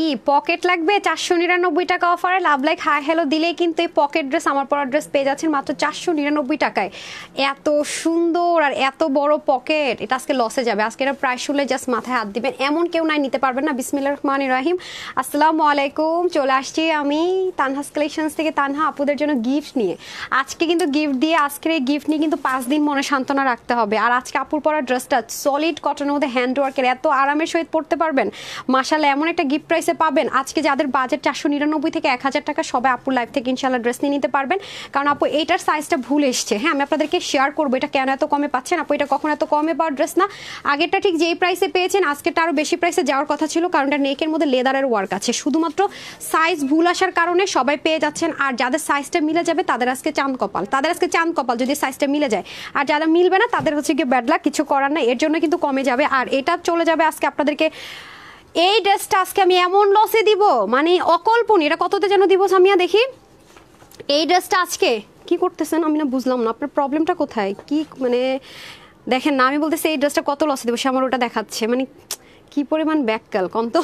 ই pocket লাগবে চারশো নিরানব্বই টাকা অফারে লাভ লাইক হাই হ্যালো দিলে কিন্তু এই পকেট ড্রেস আমার পরা ড্রেস পেয়ে যাচ্ছেন মাত্র চারশো নিরানব্বই টাকায় এত সুন্দর আর এত বড় পকেট এটা আজকে লসে যাবে আজকে এটা প্রায় শুনলে জাস্ট মাথায় হাত দিবেন এমন কেউ নাই নিতে পারবেন না বিসমিল্লা রহমান ইরাহিম আসসালামু আলাইকুম চলে আসছি আমি তানহাস কালেকশনস থেকে তানহা আপুদের জন্য গিফট নিয়ে আজকে কিন্তু গিফট দিয়ে আজকের এই গিফট নিয়ে কিন্তু পাঁচ দিন মনে সান্ত্বনা রাখতে হবে আর আজকে আপুর পরা ড্রেসটা সলিড কটনের মধ্যে হ্যান্ড ওয়ার্কের এত আরামের সহিত পড়তে পারবেন মাসালে এমন একটা গিফট প্রাইস প্রাইসে পাবেন আজকে যাদের বাজেট চারশো নিরানব্বই থেকে এক হাজার টাকা সবাই আপুর লাইফ থেকে ইনশাল্লাহ ড্রেস নিয়ে নিতে পারবেন কারণ আপু এইটার সাইজটা ভুল এসছে হ্যাঁ আমি আপনাদেরকে শেয়ার করবো এটা কেন এত কমে পাচ্ছেন আপু এটা কখন এত কমে পাওয়ার ড্রেস না আগেরটা ঠিক যেই প্রাইসে পেয়েছেন আজকেরটা আরও বেশি প্রাইসে যাওয়ার কথা ছিল কারণ এটা নেকের মধ্যে লেদারের ওয়ার্ক আছে শুধুমাত্র সাইজ ভুল আসার কারণে সবাই পেয়ে যাচ্ছেন আর যাদের সাইজটা মিলে যাবে তাদের আজকে চাঁদ কপাল তাদের আজকে চাঁদ কপাল যদি সাইজটা মিলে যায় আর যারা মিলবে না তাদের হচ্ছে গিয়ে ব্যাডলা কিছু করার না এর জন্য কিন্তু কমে যাবে আর এটা চলে যাবে আজকে আপনাদেরকে এই ড্রেসটা আজকে আমি এমন লসে দিব মানে অকল্পনীয় এটা কততে যেন দিব সামিয়া দেখি এই ড্রেসটা আজকে কি করতেছেন আমি না বুঝলাম না আপনার প্রবলেমটা কোথায় কি মানে দেখেন না আমি বলতেছি এই ড্রেসটা কত লসে দেবো সে আমার ওটা দেখাচ্ছে মানে কি পরিমাণ ব্যাককাল কম তো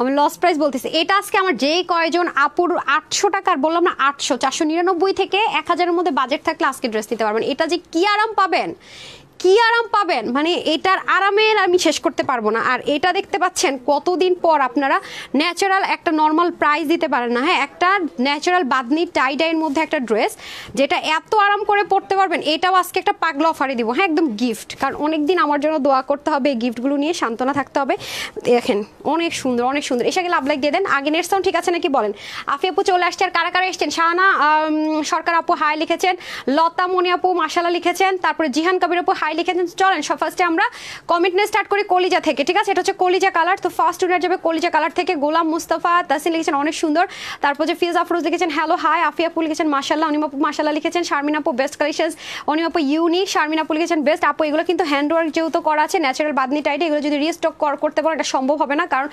আমি লস প্রাইস বলতেছি এটা আজকে আমার যে কয়জন আপুর আটশো টাকার বললাম না আটশো চারশো নিরানব্বই থেকে এক হাজারের মধ্যে বাজেট থাকলে আজকে ড্রেস দিতে পারবেন এটা যে কি আরাম পাবেন কি আরাম পাবেন মানে এটার আরামের আমি শেষ করতে পারবো না আর এটা দেখতে পাচ্ছেন কতদিন পর আপনারা ন্যাচারাল একটা নর্মাল প্রাইস দিতে পারেন না হ্যাঁ একটা ন্যাচারাল বাদনি টাইডাইয়ের মধ্যে একটা ড্রেস যেটা এত আরাম করে পরতে পারবেন এটাও আজকে একটা পাগলা অফারে দিব হ্যাঁ একদম গিফট কারণ অনেক দিন আমার জন্য দোয়া করতে হবে এই গিফটগুলো নিয়ে সান্ত্বনা থাকতে হবে দেখেন অনেক সুন্দর অনেক সুন্দর এসে গেলে আপনাকে দিয়ে দেন আগে নেট সাউন্ড ঠিক আছে নাকি বলেন আফি আপু চলে আসছে আর কারা কারা এসছেন শাহানা সরকার আপু হাই লিখেছেন লতা মনি আপু মাসালা লিখেছেন তারপরে জিহান কাবির আপু হাই ভাই লিখেছেন চলেন সব ফার্স্টে আমরা কমিটনে স্টার্ট করি কলিজা থেকে ঠিক আছে এটা হচ্ছে কলিজা কালার তো ফার্স্ট উনার যাবে কলিজা কালার থেকে গোলাম মুস্তাফা তাসিন লিখেছেন অনেক সুন্দর তারপর যে ফিজ আফরোজ লিখেছেন হ্যালো হাই আফিয়া আপু লিখেছেন মাসাল্লাহ অনিমাপু মাসাল্লাহ লিখেছেন শারমিন আপু বেস্ট কালেকশন অনিমাপু ইউনিক শারমিন আপু লিখেছেন বেস্ট আপু এগুলো কিন্তু হ্যান্ডওয়ার্ক যেহেতু করা আছে ন্যাচারাল বাদনি টাইটে এগুলো যদি রিস্টক করতে পারো এটা সম্ভব হবে না কারণ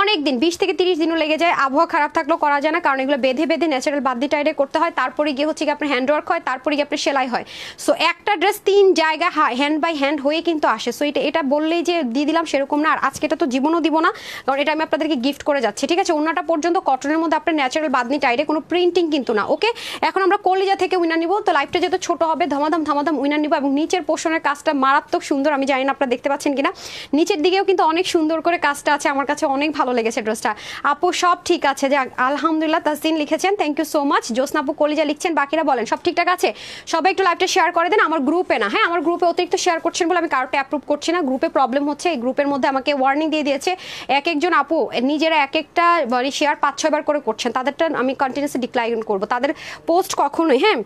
অনেক দিন বিশ থেকে তিরিশ দিনও লেগে যায় আবহাওয়া খারাপ থাকলেও করা যায় না কারণ এগুলো বেঁধে বেঁধে ন্যাচারাল বাদনি টাইটে করতে হয় তারপরে গিয়ে হচ্ছে গিয়ে আপনার হ্যান্ডওয়ার্ক হয় তারপরে গিয়ে আপনার সেলাই হয় সো একটা ড্রেস তিন জায়গা হ্যান্ড বাই হ্যান্ড হয়ে কিন্তু আসে সো এটা এটা বললেই যে দিয়ে দিলাম সেরকম না আর আজকে এটা তো জীবনও দিব না কারণ এটা আমি আপনাদেরকে গিফট করে যাচ্ছি ঠিক আছে অন্যটা পর্যন্ত কটনের মধ্যে আপনার ন্যাচারাল বাদনি টাইডে কোনো প্রিন্টিং কিন্তু না ওকে এখন আমরা কলিজা থেকে উইনার নিব তো লাইফটা যেহেতু ছোট হবে ধমাধম ধমাধম উইনার নিব এবং নিচের পোষণের কাজটা মারাত্মক সুন্দর আমি জানি না আপনারা দেখতে পাচ্ছেন কিনা নিচের দিকেও কিন্তু অনেক সুন্দর করে কাজটা আছে আমার কাছে অনেক ভালো লেগেছে ড্রেসটা আপু সব ঠিক আছে যে আলহামদুলিল্লাহ তাসদিন লিখেছেন থ্যাংক ইউ সো মাচ জোসনাপু কলিজা লিখছেন বাকিরা বলেন সব ঠিকঠাক আছে সবাই একটু লাইফটা শেয়ার করে দেন আমার গ্রুপে না হ্যাঁ আমার গ্রুপে অতি অতিরিক্ত শেয়ার করছেন বলে আমি কারোটা অ্যাপ্রুভ করছি না গ্রুপে প্রবলেম হচ্ছে এই গ্রুপের মধ্যে আমাকে ওয়ার্নিং দিয়ে দিয়েছে এক একজন আপু নিজেরা এক একটা মানে শেয়ার পাঁচ ছয়বার করে করছেন তাদেরটা আমি কন্টিনিউসলি ডিক্লাইন করবো তাদের পোস্ট কখনোই হ্যাঁ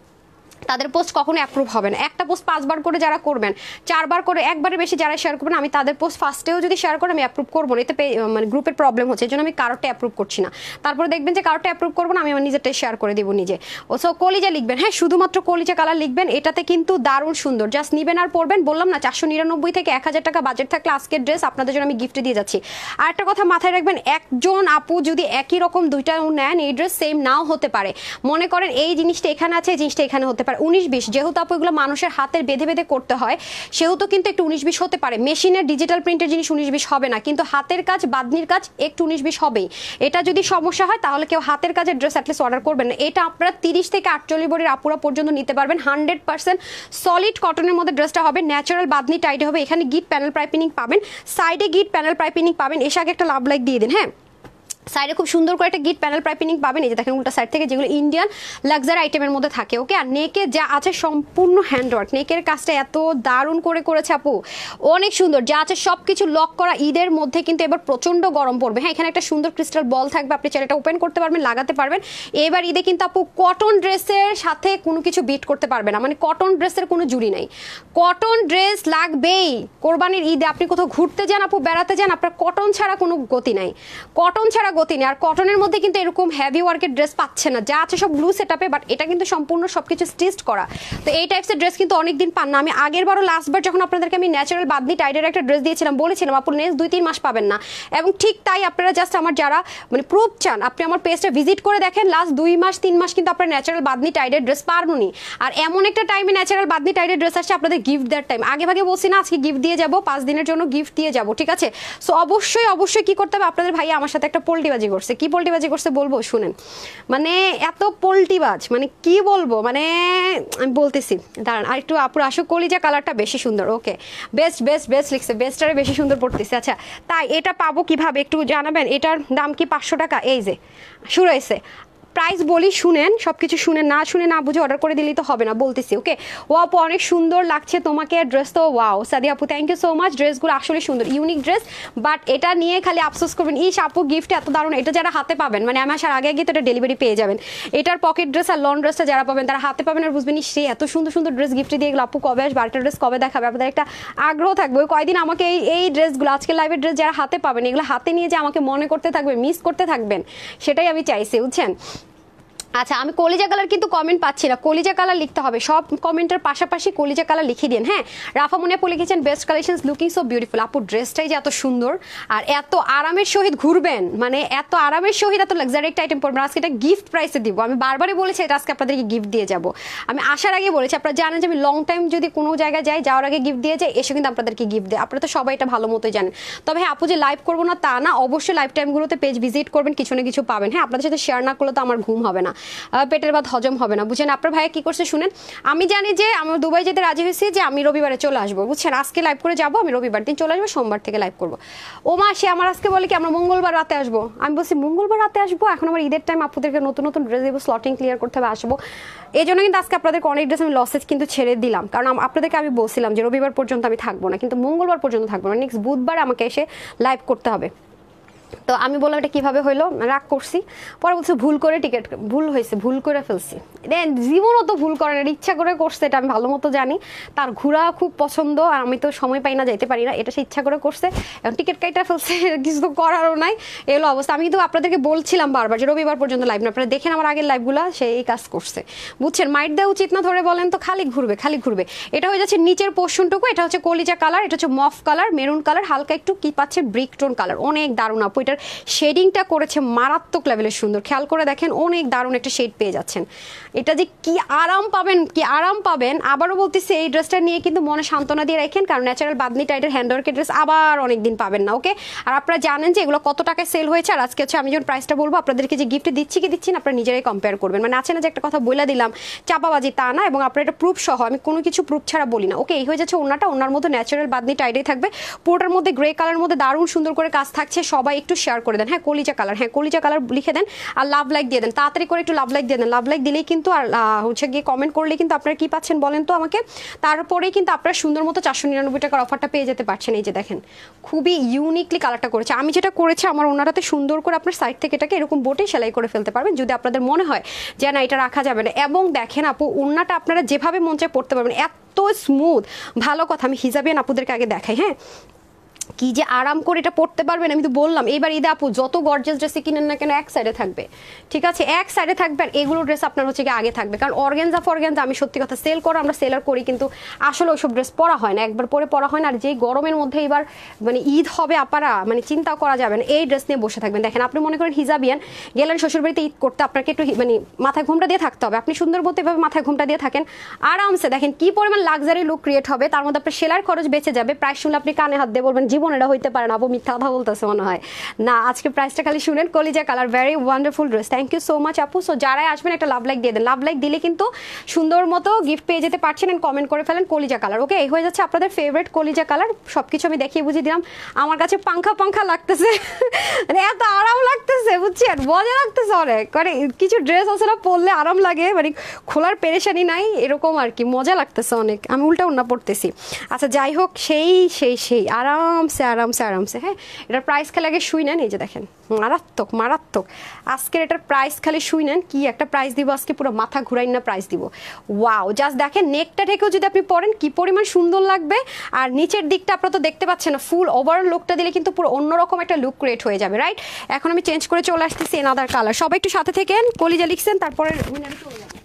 তাদের পোস্ট কখনো অ্যাপ্রুভ হবে না একটা পোস্ট পাঁচবার করে যারা করবেন চারবার করে একবারের বেশি যারা শেয়ার করবেন আমি তাদের পোস্ট ফার্স্টেও যদি শেয়ার করেন আমি অ্যাপ্রুভ করবো না এতে মানে গ্রুপের প্রবলেম হচ্ছে এই জন্য আমি কারোটা অ্যাপ্রুভ করছি না তারপরে দেখবেন যে কারোটা অ্যাপ্রুভ করবো না আমি আমার নিজেরটাই শেয়ার করে দেবো নিজে ও সো কলিজা লিখবেন হ্যাঁ শুধুমাত্র কলিজা কালার লিখবেন এটাতে কিন্তু দারুণ সুন্দর জাস্ট নিবেন আর পড়বেন বললাম না চারশো নিরানব্বই থেকে এক হাজার টাকা বাজেট থাকলে আজকের ড্রেস আপনাদের জন্য আমি গিফটে দিয়ে যাচ্ছি আর একটা কথা মাথায় রাখবেন একজন আপু যদি একই রকম দুইটা নেন এই ড্রেস সেম নাও হতে পারে মনে করেন এই জিনিসটা এখানে আছে এই জিনিসটা এখানে হতে ব্যাপার উনিশ বিশ যেহেতু আপু এগুলো মানুষের হাতের বেঁধে বেঁধে করতে হয় সেহেতু কিন্তু একটু উনিশ বিশ হতে পারে মেশিনের ডিজিটাল প্রিন্টের জিনিস উনিশ বিশ হবে না কিন্তু হাতের কাজ বাদনির কাজ একটু উনিশ বিশ হবেই এটা যদি সমস্যা হয় তাহলে কেউ হাতের কাজের ড্রেস অ্যাটলিস্ট অর্ডার করবেন না এটা আপনারা তিরিশ থেকে আটচল্লিশ বড়ির আপুরা পর্যন্ত নিতে পারবেন হান্ড্রেড পার্সেন্ট সলিড কটনের মধ্যে ড্রেসটা হবে ন্যাচারাল বাদনি টাইটে হবে এখানে গিট প্যানেল প্রাইপিনিং পাবেন সাইডে গিট প্যানেল প্রাইপিনিং পাবেন এসে আগে একটা লাভ লাইক দিয়ে দিন হ্যাঁ সাইডে খুব সুন্দর করে একটা গিট প্যানেল প্রাইপিনিং পাবেন এই যে দেখেন উল্টা সাইড থেকে যেগুলো ইন্ডিয়ান লাক্সারি আইটেমের মধ্যে থাকে ওকে আর নেকে যা আছে সম্পূর্ণ হ্যান্ডওয়ার্ক নেকের কাজটা এত দারুণ করে করেছে আপু অনেক সুন্দর যা আছে সব কিছু লক করা ঈদের মধ্যে কিন্তু এবার প্রচণ্ড গরম পড়বে হ্যাঁ এখানে একটা সুন্দর ক্রিস্টাল বল থাকবে আপনি চাইলে এটা ওপেন করতে পারবেন লাগাতে পারবেন এবার ঈদে কিন্তু আপু কটন ড্রেসের সাথে কোনো কিছু বিট করতে পারবে না মানে কটন ড্রেসের কোনো জুড়ি নাই কটন ড্রেস লাগবেই কোরবানির ঈদে আপনি কোথাও ঘুরতে যান আপু বেড়াতে যান আপনার কটন ছাড়া কোনো গতি নাই কটন ছাড়া গতি নেই আর কটনের মধ্যে কিন্তু এরকম হ্যাভি ওয়ার্কের ড্রেস পাচ্ছে না যা আছে সব ব্লু সেট বাট এটা কিন্তু সম্পূর্ণ সব কিছু স্টিচড করা তো এই টাইপসের ড্রেস কিন্তু অনেকদিন পান না আমি আগের বারও লাস্টবার যখন আপনাদেরকে আমি ন্যাচারাল বাদনি টাইডের একটা ড্রেস দিয়েছিলাম বলেছিলাম আপনি নেক্সট দুই তিন মাস পাবেন না এবং ঠিক তাই আপনারা জাস্ট আমার যারা মানে প্রুফ চান আপনি আমার পেজটা ভিজিট করে দেখেন লাস্ট দুই মাস তিন মাস কিন্তু আপনার ন্যাচারাল বাদনি টাইডের ড্রেস পারবনি আর এমন একটা টাইমে ন্যাচারাল বাদনি টাইডের ড্রেস আসছে আপনাদের গিফট দেওয়ার টাইম আগে ভাগে বলছি না আজকে গিফট দিয়ে যাবো পাঁচ দিনের জন্য গিফট দিয়ে যাবো ঠিক আছে সো অবশ্যই অবশ্যই কি করতে হবে আপনাদের ভাই আমার সাথে একটা পোল পোল্টিবাজি করছে কি পোল্টিবাজি করছে বলবো শুনেন মানে এত পোল্টিবাজ মানে কি বলবো মানে আমি বলতেছি দাঁড়ান আর একটু আপুর আশু করি যে কালারটা বেশি সুন্দর ওকে বেস্ট বেস্ট বেস্ট লিখছে বেস্টারে বেশি সুন্দর পড়তেছে আচ্ছা তাই এটা পাবো কিভাবে একটু জানাবেন এটার দাম কি পাঁচশো টাকা এই যে শুরু হয়েছে প্রাইস বলি শুনেন সব কিছু শুনে না শুনে না বুঝে অর্ডার করে দিলেই তো হবে না বলতেছি ওকে ও আপু অনেক সুন্দর লাগছে তোমাকে ড্রেস তো ওয়াও সাদি আপু থ্যাংক ইউ সো মাচ ড্রেসগুলো আসলে সুন্দর ইউনিক ড্রেস বাট এটা নিয়ে খালি আফসোস করবেন ইস আপু গিফট এত দারুণ এটা যারা হাতে পাবেন মানে আমি আসার আগে গিয়ে তো এটা ডেলিভারি পেয়ে যাবেন এটার পকেট ড্রেস আর লন ড্রেসটা যারা পাবেন তারা হাতে পাবেন আর বুঝবেন সে এত সুন্দর সুন্দর ড্রেস গিফট দিয়ে গেলো আপু কবে আসবে আরেকটা ড্রেস কবে দেখাবে আপনাদের একটা আগ্রহ থাকবে ওই কয়দিন আমাকে এই এই ড্রেসগুলো আজকে লাইভের ড্রেস যারা হাতে পাবেন এগুলো হাতে নিয়ে যে আমাকে মনে করতে থাকবে মিস করতে থাকবেন সেটাই আমি চাইছি বুঝছেন আচ্ছা আমি কলিজা কালার কিন্তু কমেন্ট পাচ্ছি না কলিজা কালার লিখতে হবে সব কমেন্টের পাশাপাশি কলিজা কালার লিখে দিন হ্যাঁ রাফা মনিয়াপু লিখেছেন best collection looking so beautiful আপুর ড্রেসটাই যে এত সুন্দর আর এত আরামের সহিত ঘুরবেন মানে এত আরামের সহিত এত লাক্সারি একটা আইটেম পড়বেন আজকে এটা গিফট প্রাইসে দিব আমি বারবারই বলেছি এটা আজকে আপনাদেরকে গিফট দিয়ে যাব আমি আসার আগে বলেছি আপনারা জানেন যে আমি লং টাইম যদি কোনো জায়গায় যাই যাওয়ার আগে গিফট দিয়ে যাই এসে কিন্তু আপনাদেরকে গিফট দেয় আপনারা তো সবাই এটা ভালো মতোই জানেন তবে হ্যাঁ আপু যে লাইভ করবো না তা না অবশ্যই লাইভ টাইমগুলোতে পেজ ভিজিট করবেন কিছু না কিছু পাবেন হ্যাঁ আপনাদের সাথে শেয়ার না করলে তো আমার ঘুম হবে না পেটের ভাত হজম হবে না বুঝছেন আপনার ভাইয়া কী করছে শুনেন আমি জানি যে আমার দুবাই যেতে রাজি হয়েছি যে আমি রবিবারে চলে আসবো বুঝছেন আজকে লাইভ করে যাবো আমি রবিবার দিন চলে আসবো সোমবার থেকে লাইভ করবো ও মা সে আমার আজকে বলে কি আমরা মঙ্গলবার রাতে আসবো আমি বলছি মঙ্গলবার রাতে আসবো এখন আমার ঈদের টাইম আপনাদেরকে নতুন নতুন ড্রেস দেবো স্লটিং ক্লিয়ার করতে হবে আসবো এই জন্য কিন্তু আজকে আপনাদেরকে অনেক ড্রেস আমি লসেজ কিন্তু ছেড়ে দিলাম কারণ আপনাদেরকে আমি বলছিলাম যে রবিবার পর্যন্ত আমি থাকবো না কিন্তু মঙ্গলবার পর্যন্ত থাকবো না নেক্সট বুধবার আমাকে এসে লাইভ করতে হবে তো আমি বললাম এটা কীভাবে হইলো রাগ করছি পরে বলছে ভুল করে টিকিট ভুল হয়েছে ভুল করে ফেলছি দেন জীবনও তো ভুল করে ইচ্ছা করে করছে এটা আমি ভালো মতো জানি তার ঘোরা খুব পছন্দ আর আমি তো সময় পাই না যাইতে পারি না এটা সে ইচ্ছা করে করছে এবং টিকিট কাইটা ফেলছে কিছু তো করারও নাই এগুলো অবস্থা আমি তো আপনাদেরকে বলছিলাম বারবার যে রবিবার পর্যন্ত লাইভ না আপনারা দেখেন আমার আগের লাইভগুলো সে এই কাজ করছে বুঝছেন মাইট দেওয়া উচিত না ধরে বলেন তো খালি ঘুরবে খালি ঘুরবে এটা হয়ে যাচ্ছে নিচের পোর্শনটুকু এটা হচ্ছে কলিজা কালার এটা হচ্ছে মফ কালার মেরুন কালার হালকা একটু কি পাচ্ছে ব্রিক টোন কালার অনেক দারুণ আপ ওইটার এটার শেডিংটা করেছে মারাত্মক লেভেলের সুন্দর খেয়াল করে দেখেন অনেক দারুণ একটা শেড পেয়ে যাচ্ছেন এটা যে কি আরাম পাবেন কি আরাম পাবেন আবারও বলতেছি এই ড্রেসটা নিয়ে কিন্তু মনে সান্ত্বনা দিয়ে রাখেন কারণ ন্যাচারাল বাদনি টাইটের হ্যান্ডওয়ার্কের ড্রেস আবার অনেক দিন পাবেন না ওকে আর আপনারা জানেন যে এগুলো কত টাকায় সেল হয়েছে আর আজকে হচ্ছে আমি যখন প্রাইসটা বলবো আপনাদেরকে যে গিফট দিচ্ছি কি দিচ্ছি না আপনারা নিজেরাই কম্পেয়ার করবেন মানে আছে না যে একটা কথা বলে দিলাম চাপাবাজি তা না এবং আপনার এটা প্রুফ সহ আমি কোনো কিছু প্রুফ ছাড়া বলি না ওকে এই হয়ে যাচ্ছে ওনাটা ওনার মধ্যে ন্যাচারাল বাদনি টাইটেই থাকবে পুরোটার মধ্যে গ্রে কালার মধ্যে দারুণ সুন্দর করে কাজ থাকছে সবাই একটু শেয়ার করে দেন হ্যাঁ কলিজা কালার হ্যাঁ কলিজা কালার লিখে দেন আর লাভ লাইক দিয়ে দেন তাড়াতাড়ি করে একটু লাভ লাইক দিয়ে দেন লাভ লাইক দিলেই কিন্তু আর হচ্ছে গিয়ে কমেন্ট করলে কিন্তু আপনারা কি পাচ্ছেন বলেন তো আমাকে তারপরেই কিন্তু আপনারা সুন্দর মতো চারশো নিরানব্বই টাকার অফারটা পেয়ে যেতে পারছেন এই যে দেখেন খুবই ইউনিকলি কালারটা করেছে আমি যেটা করেছি আমার ওনারাতে সুন্দর করে আপনার সাইড থেকে এটাকে এরকম বোটে সেলাই করে ফেলতে পারবেন যদি আপনাদের মনে হয় যে না এটা রাখা যাবে না এবং দেখেন আপু ওড়নাটা আপনারা যেভাবে মন চায় পড়তে পারবেন এত স্মুথ ভালো কথা আমি হিজাবিয়ান আপুদেরকে আগে দেখাই হ্যাঁ কি যে আরাম করে এটা পড়তে পারবেন আমি তো বললাম এবার ঈদে আপু যত গর্জেস ড্রেসে কিনেন না কেন এক সাইডে থাকবে ঠিক আছে এক সাইডে থাকবে আর এগুলো ড্রেস আপনার হচ্ছে কি আগে থাকবে কারণ অর্গেনজা ফরগেনজা আমি সত্যি কথা সেল করো আমরা সেলার করি কিন্তু আসলে ওইসব ড্রেস পরা হয় না একবার পরে পরা হয় না আর যেই গরমের মধ্যে এবার মানে ঈদ হবে আপারা মানে চিন্তা করা যাবে না এই ড্রেস নিয়ে বসে থাকবেন দেখেন আপনি মনে করেন হিজাবিয়ান গেলেন শ্বশুরবাড়িতে ঈদ করতে আপনাকে একটু মানে মাথায় ঘুমটা দিয়ে থাকতে হবে আপনি সুন্দর বলতে এভাবে মাথায় ঘুমটা দিয়ে থাকেন আরামসে দেখেন কি পরিমাণ লাক্সারি লুক ক্রিয়েট হবে তার মধ্যে আপনার সেলার খরচ বেঁচে যাবে প্রায় শুনলে আপনি কানে হাত দিয়ে বলবেন জীবন এটা হইতে পারেন আপু মিথ্যা কথা বলতেছে মনে হয় না আজকে প্রাইসটা খালি শুনেন কলিজা colour very wonderful dress thank you so much আপু সো যারাই আসবেন একটা লাভ লাইক দিয়ে দেন লাভ লাইক দিলে কিন্তু সুন্দর মতো গিফট পেয়ে যেতে পারছেন এন্ড কমেন্ট করে ফেলেন কলিজা কালার ওকে এই হয়ে যাচ্ছে আপনাদের ফেভারিট কলিজা কালার সব কিছু আমি দেখিয়ে বুঝিয়ে দিলাম আমার কাছে পাংখা পাংখা লাগতেছে মানে এত আরাম লাগতেছে বুঝছেন মজা লাগতেছে অনেক মানে কিছু ড্রেস আছে না পরলে আরাম লাগে মানে খোলার পেরেশানি নাই এরকম আর কি মজা লাগতেছে অনেক আমি উল্টা উন্না পড়তেছি আচ্ছা যাই হোক সেই সেই সেই আরাম আরামসে আরামসে আরামসে হ্যাঁ এটার প্রাইস খালি আগে শুই নেন এই যে দেখেন মারাত্মক মারাত্মক আজকের এটার প্রাইস খালি শুই নেন কি একটা প্রাইস দিব আজকে পুরো মাথা ঘুরাই না প্রাইস দিব ওয়াও জাস্ট দেখেন নেকটা ঢেকেও যদি আপনি পরেন কি পরিমাণ সুন্দর লাগবে আর নিচের দিকটা আপনারা তো দেখতে পাচ্ছেন না ফুল ওভারঅল লুকটা দিলে কিন্তু পুরো অন্যরকম একটা লুক ক্রিয়েট হয়ে যাবে রাইট এখন আমি চেঞ্জ করে চলে আসতেছি এনাদার কালার সবাই একটু সাথে থেকেন কলিজা লিখছেন তারপরে উইনারে চলে যাবে